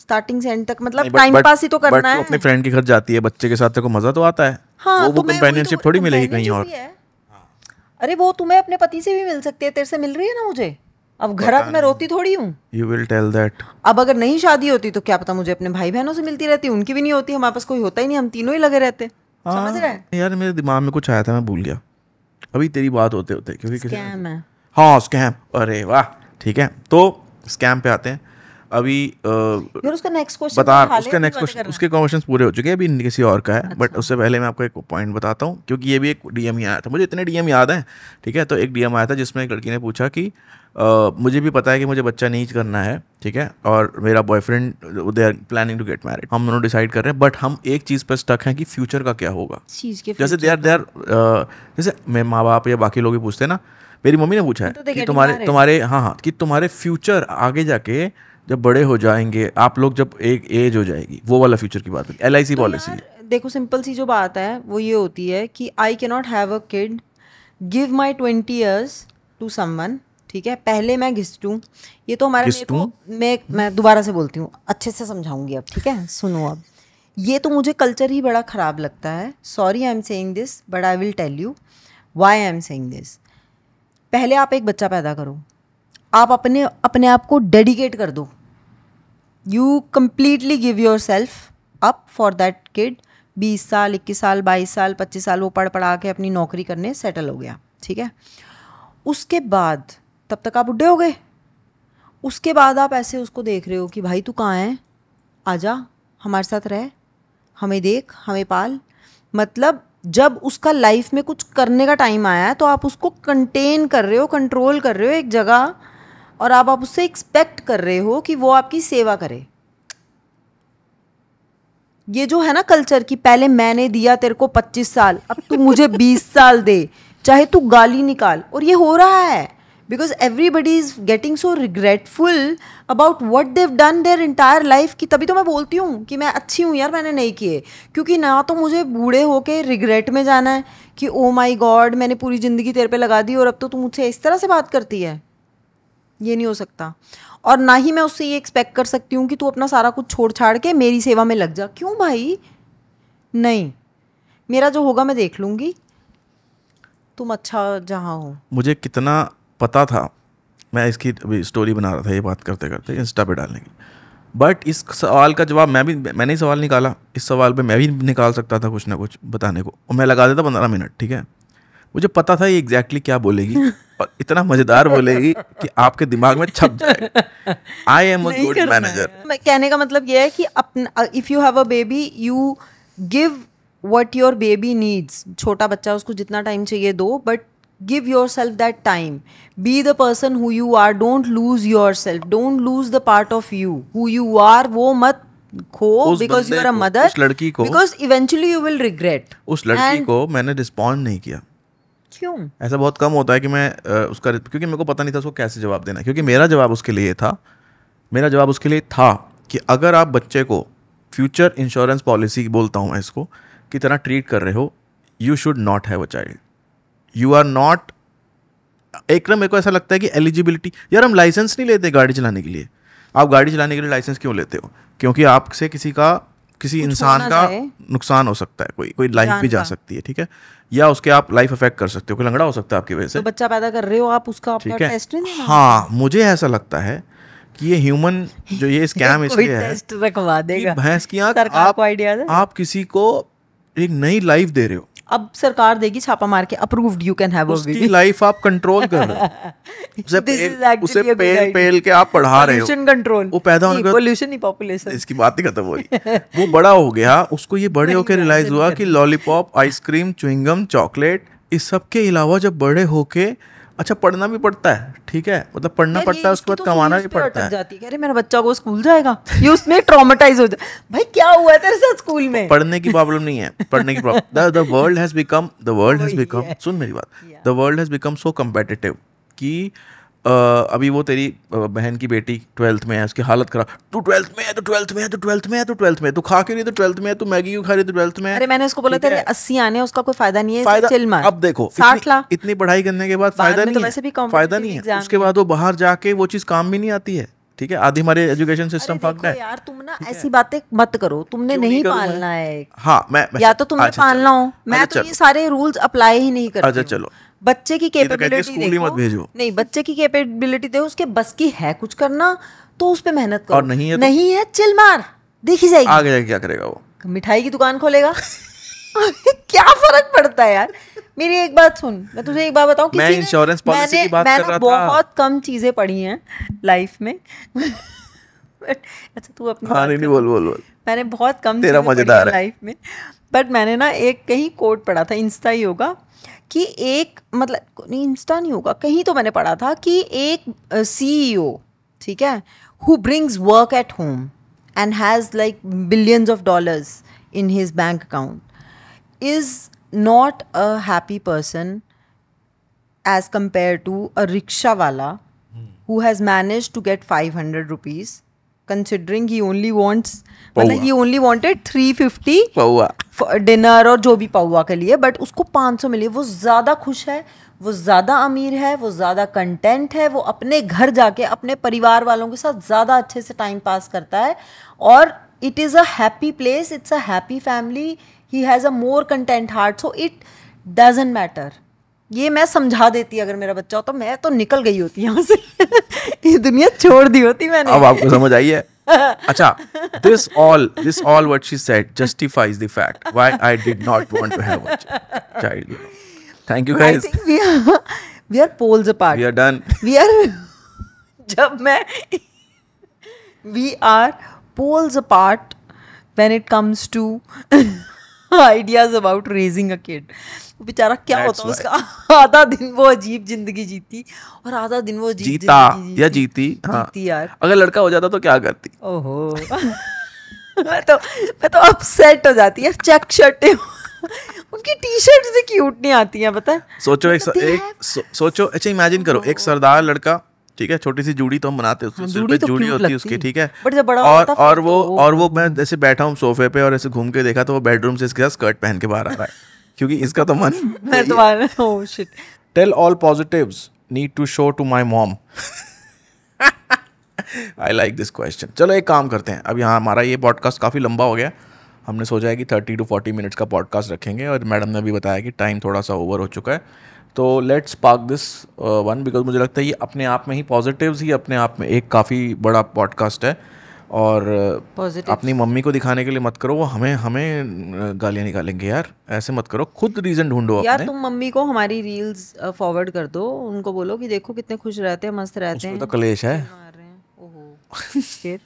Speaker 2: स्टार्टिंग से एंड तक मतलब टाइम पास ही तो करना है अपने
Speaker 1: फ्रेंड के घर जाती है बच्चे के साथ मजा तो आता है
Speaker 2: हाँ, वो कंपेनियनशिप
Speaker 1: तो थोड़ी मिलेगी कहीं और
Speaker 2: अरे वो तुम्हें अपने पति से भी मिल सकती है तेरे से मिल रही है ना मुझे अब घरत में रोती थोड़ी हूँ
Speaker 1: यू विल टेल दैट
Speaker 2: अब अगर नहीं शादी होती तो क्या पता मुझे अपने भाई बहनों से मिलती रहती उनकी भी नहीं होती हमारे पास कोई होता ही नहीं हम तीनों ही लगे रहते समझ हाँ, रहे
Speaker 1: यार मेरे दिमाग में कुछ आया था मैं भूल गया अभी तेरी बात होते होते क्योंकि स्कैम है हाँ स्कैम अरे वाह ठीक है तो स्कैम पे आते हैं अभी उसका नेक्स्ट क्वेश्चन बता तो उसका नेक्स्ट क्वेश्चन उसके क्वेश्चन पूरे हो चुके हैं अभी किसी और का है अच्छा। बट उससे पहले मैं आपको एक पॉइंट बताता हूँ क्योंकि ये भी एक डीएम ही आया था मुझे इतने डीएम याद हैं ठीक है तो एक डीएम आया था जिसमें एक लड़की ने पूछा कि मुझे भी पता है कि मुझे बच्चा नहीं करना है ठीक है और मेरा boyfriend they are planning to get married हम दोनों डिसाइड कर रहे हैं बट हम एक चीज़ पर स्टक हैं कि फ्यूचर का क्या होगा जैसे दे आर दे आर जैसे मेरे माँ बाप या बाकी लोग भी पूछते हैं ना मेरी मम्मी ने पूछा है तो तो कि तुम्हारे तुम्हारे हाँ हाँ कि तुम्हारे फ्यूचर आगे जाके जब बड़े हो जाएंगे आप लोग जब एक एज हो जाएगी वो वाला फ्यूचर की बात एल आई सी पॉलिसी
Speaker 2: देखो सिंपल सी जो बात है वो ये होती है कि आई के not have a kid give my twenty years to someone ठीक है पहले मैं घिसटूँ ये तो हमारा मैं मैं दोबारा से बोलती हूँ अच्छे से समझाऊंगी अब ठीक है सुनो अब ये तो मुझे कल्चर ही बड़ा ख़राब लगता है sorry I am saying this but I will tell you why I am saying this पहले आप एक बच्चा पैदा करो आप अपने अपने आप को डेडिकेट कर दो you completely give yourself up for that kid बीस साल इक्कीस साल बाईस साल पच्चीस साल वो पढ़ पढ़ा के अपनी नौकरी करने सेटल हो गया ठीक है उसके बाद तब तक आप बुढ़े हो गए उसके बाद आप ऐसे उसको देख रहे हो कि भाई तू कहाँ है आ जा हमारे साथ रह हमें देख हमें पाल मतलब जब उसका लाइफ में कुछ करने का टाइम आया है तो आप उसको कंटेन कर रहे हो कंट्रोल कर रहे हो एक जगह और आप आप उससे एक्सपेक्ट कर रहे हो कि वो आपकी सेवा करे ये जो है ना कल्चर कि पहले मैंने दिया तेरे को पच्चीस साल अब तू मुझे बीस साल दे चाहे तू गाली निकाल और ये हो रहा है because everybody is getting so regretful about what they've done their entire life की तभी तो मैं बोलती हूँ कि मैं अच्छी हूँ यार मैंने नहीं किए क्योंकि ना तो मुझे बूढ़े होके रिग्रेट में जाना है कि ओ माई गॉड मैंने पूरी ज़िंदगी तेरे पे लगा दी और अब तो तू मुझसे इस तरह से बात करती है ये नहीं हो सकता और ना ही मैं उससे ये एक्सपेक्ट कर सकती हूँ कि तू अपना सारा कुछ छोड़ छाड़ के मेरी सेवा में लग जा क्यों भाई नहीं मेरा जो होगा मैं देख लूँगी तुम अच्छा जहाँ हो
Speaker 1: मुझे कितना पता था मैं इसकी अभी स्टोरी बना रहा था ये बात करते करते इंस्टा पे डालने की बट इस सवाल का जवाब मैं भी मैंने ही सवाल निकाला इस सवाल पे मैं भी निकाल सकता था कुछ ना कुछ बताने को और मैं लगा देता पंद्रह मिनट ठीक है मुझे पता था ये एग्जैक्टली क्या बोलेगी और इतना मजेदार बोलेगी कि आपके दिमाग में छप जाए आई एम गुड मैनेजर
Speaker 2: कहने का मतलब ये है कि if you have a baby you give what your baby needs छोटा बच्चा उसको जितना टाइम चाहिए दो but give yourself that time be the person who you are don't lose yourself don't lose the part of you who you are वो मत खो because you are a mother उस लड़की को because eventually you will regret उस लड़की को
Speaker 1: मैंने रिस्पॉन्ड नहीं किया क्यों ऐसा बहुत कम होता है कि मैं उसका क्योंकि मेरे को पता नहीं था उसको कैसे जवाब देना क्योंकि मेरा जवाब उसके लिए था मेरा जवाब उसके लिए था कि अगर आप बच्चे को फ्यूचर इंश्योरेंस पॉलिसी बोलता हूँ मैं इसको कि तरह ट्रीट कर रहे हो you should not have a child you are not एक ना मेरे को ऐसा लगता है कि एलिजिबिलिटी यार हम लाइसेंस नहीं लेते गाड़ी चलाने के लिए आप गाड़ी चलाने के लिए लाइसेंस क्यों लेते हो क्योंकि आपसे किसी का किसी इंसान का नुकसान हो सकता है कोई कोई लाइफ भी जा सकती है ठीक है या उसके आप लाइफ अफेक्ट कर सकते हो कोई लंगड़ा हो सकता है आपकी वजह से तो
Speaker 2: बच्चा पैदा कर रहे हो आप उसका ठीक टेस्ट नहीं हाँ
Speaker 1: मुझे ऐसा लगता है कि ये ह्यूमन जो ये स्कैम इसलिए है टेस्ट भैंस की आप आप किसी को एक नई लाइफ दे रहे हो
Speaker 2: अब सरकार देगी छापा मार के अप्रूव्ड यू कैन हैव उसकी लाइफ
Speaker 1: आप कंट्रोल कर रहे
Speaker 2: उसे उसे पेल पेल के आप पढ़ा रहे हो कंट्रोल वो पैदा होने पोल्यूशन ही पॉपुलेशन
Speaker 1: इसकी बात ही खत्म हो रही वो बड़ा हो गया उसको ये बड़े होकर रियलाइज हुआ कि लॉलीपॉप आइसक्रीम च्युइंगम चॉकलेट इस सब के अलावा जब बड़े होके अच्छा पढ़ना भी पड़ता है ठीक है मतलब पढ़ना पड़ता है उसके बाद तो कमाना भी पड़ता है
Speaker 2: जाती है मेरा बच्चा को स्कूल जाएगा ये उसमें ट्रॉमेटाइज हो जाए भाई क्या हुआ तेरे साथ स्कूल में
Speaker 1: पढ़ने की प्रॉब्लम नहीं है पढ़ने की problem the world has become the world has become सुन मेरी बात the world has become so competitive की अभी वो तेरी बहन की बेटी ट्वेल्थ में है उसकी हालत खराब तू ट्वेल्थ में है तो ट्वेल्थ में है तो ट्वेल्थ में है तो ट्वेल्थ में तू खा के रही तो ट्वेल्थ में है तू मैगी क्यों खा रही तो ट्वेल्थ
Speaker 2: में अरे मैंने उसको बोला तेरे अस्सी आने उसका कोई फायदा नहीं है फायदा चिल्मा अब
Speaker 1: देखो साठ लाख इतनी पढ़ाई करने के बाद तो फायदा नहीं है फायदा नहीं है उसके बाद वो बाहर जाके वो चीज काम भी नहीं आती है ठीक है आधी हमारे एजुकेशन सिस्टम फक्ड है
Speaker 2: यार तुम ना ऐसी बातें मत करो तुमने नहीं नहीं पालना है हाँ मैं मैं या तो तुमने अच्छा, पालना हो मैं अच्छा, तो ये सारे रूल्स अप्लाई ही नहीं कर अच्छा चलो बच्चे की कैपेबिलिटी तो मत भेजो नहीं बच्चे की कैपेबिलिटी देखो उसके बस की है कुछ करना तो उस पर मेहनत करो और नहीं है तो... नहीं है चिल मार देखी जाएगी
Speaker 1: आगे जाके क्या करेगा वो
Speaker 2: मिठाई की दुकान खोलेगा क्या फर्क पड़ता है यार मेरी एक बात सुन मैं तुझे एक बात बताऊं किसी मैं इंश्योरेंस पॉलिसी की बात कर रहा था बहुत कम चीजें पढ़ी हैं लाइफ में अच्छा तू अपनी हाँ नहीं,
Speaker 1: नहीं बोल बोल बोल
Speaker 2: मैंने बहुत कम तेरा मजेदार है लाइफ में बट मैंने ना एक कहीं कोट पढ़ा था इंस्टा ही होगा कि एक मतलब इंस्टा नहीं होगा कहीं तो मैंने पढ़ा था कि एक सी e ठीक है who brings work at home and has like billions of dollars in his bank account is not a happy person as compare to a rickshaw वाला who has manage to get five hundred rupees considering he only wants मतलब he only wanted three fifty पौआ dinner और जो भी पौआ के लिए but उसको पाँच सौ मिली वो ज़्यादा खुश है वो ज़्यादा अमीर है वो ज़्यादा कंटेंट है वो अपने घर जाके अपने परिवार वालों के साथ ज़्यादा अच्छे से टाइम पास करता है और it is a happy place it's a happy family he has a more content heart so it doesn't matter ये मैं समझा देती अगर मेरा बच्चा होता तो मैं तो निकल गई होती यहाँ से ये दुनिया छोड़ दी होती मैंने अब आपको समझ
Speaker 1: आई है अच्छा this all this all what she said justifies the fact why I did not want to have a child thank you guys
Speaker 2: we are we are poles apart we are done we are जब मैं we are poles apart when it comes to ideas about raising a kid वो बेचारा क्या That's होता उसका आधा दिन वो अजीब जिंदगी जीती और आधा दिन वो अजीब जीता जीती,
Speaker 1: या जीती हाँ जीती यार अगर लड़का हो जाता तो क्या करती
Speaker 2: ओहो मैं तो मैं तो अपसेट हो जाती यार चेक शर्ट उनकी टी शर्ट से क्यूट नहीं आती है पता है
Speaker 1: सोचो एक, मतलब एक सो, सोचो अच्छा इमेजिन करो एक सरदार लड़का ठीक है छोटी सी जूड़ी तो हम बनाते हैं हाँ, जूड़ी, तो जूड़ी होती है उसकी ठीक है
Speaker 2: बट जब बड़ा और और तो
Speaker 1: वो और वो मैं जैसे बैठा हूँ सोफे पे और ऐसे घूम के देखा तो वो बेडरूम से इसके स्कर्ट पहन के बाहर आ रहा है क्योंकि इसका तो
Speaker 2: मन
Speaker 1: tell all positives need to show to my mom I like this question चलो एक काम करते हैं अब यहाँ हमारा ये पॉडकास्ट काफ़ी लंबा हो गया हमने सोचा है कि थर्टी टू फोर्टी मिनट्स का पॉडकास्ट रखेंगे और मैडम ने भी बताया कि टाइम थोड़ा सा ओवर हो चुका है तो let's park this one because मुझे लगता है ये अपने आप में ही पॉजिटिव्स ही अपने आप में एक काफ़ी बड़ा पॉडकास्ट है और Positive. अपनी मम्मी को दिखाने के लिए मत करो वो हमें हमें गालियाँ निकालेंगे यार ऐसे मत करो खुद रीज़न ढूंढो यार तुम
Speaker 2: मम्मी को हमारी रील्स फॉरवर्ड कर दो उनको बोलो कि देखो कितने खुश रहते हैं मस्त रहते हैं तो कलेश है फिर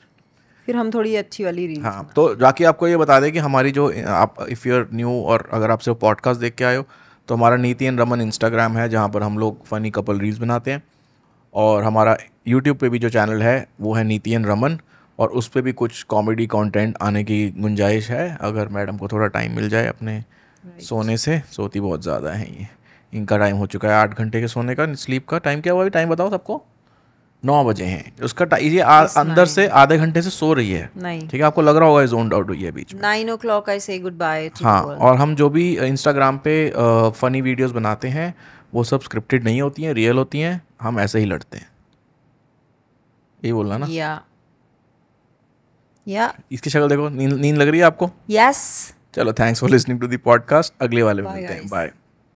Speaker 2: फिर हम थोड़ी अच्छी वाली रील हाँ
Speaker 1: तो बाकी आपको ये बता दें कि हमारी जो आप इफ़ यू आर न्यू और अगर आप सिर्फ पॉडकास्ट देख के आए हो तो हमारा नीति एंड रमन इंस्टाग्राम है जहाँ पर हम लोग फ़नी कपल रील्स बनाते हैं और हमारा यूट्यूब पे भी जो चैनल है वो है नीति एंड रमन और उस पर भी कुछ कॉमेडी कंटेंट आने की गुंजाइश है अगर मैडम को थोड़ा टाइम मिल जाए अपने right. सोने से सोती बहुत ज़्यादा है ये इनका टाइम हो चुका है आठ घंटे के सोने का स्लीप का टाइम क्या हुआ अभी टाइम बताओ सबको नौ बजे हैं उसका ये अंदर से आधे घंटे से सो रही है ठीक है आपको लग रहा होगा जोन आउट हुई है बीच
Speaker 2: नाइन ओ क्लॉक आई से गुड बाय हाँ और
Speaker 1: हम जो भी इंस्टाग्राम पे फनी वीडियोस बनाते हैं वो सब स्क्रिप्टेड नहीं होती हैं रियल होती हैं हम ऐसे ही लड़ते हैं ये बोलना ना
Speaker 2: या या
Speaker 1: इसकी शक्ल देखो नींद नींद लग रही है आपको
Speaker 2: यस yes.
Speaker 1: चलो thanks for listening to the podcast अगले वाले में मिलते हैं बाय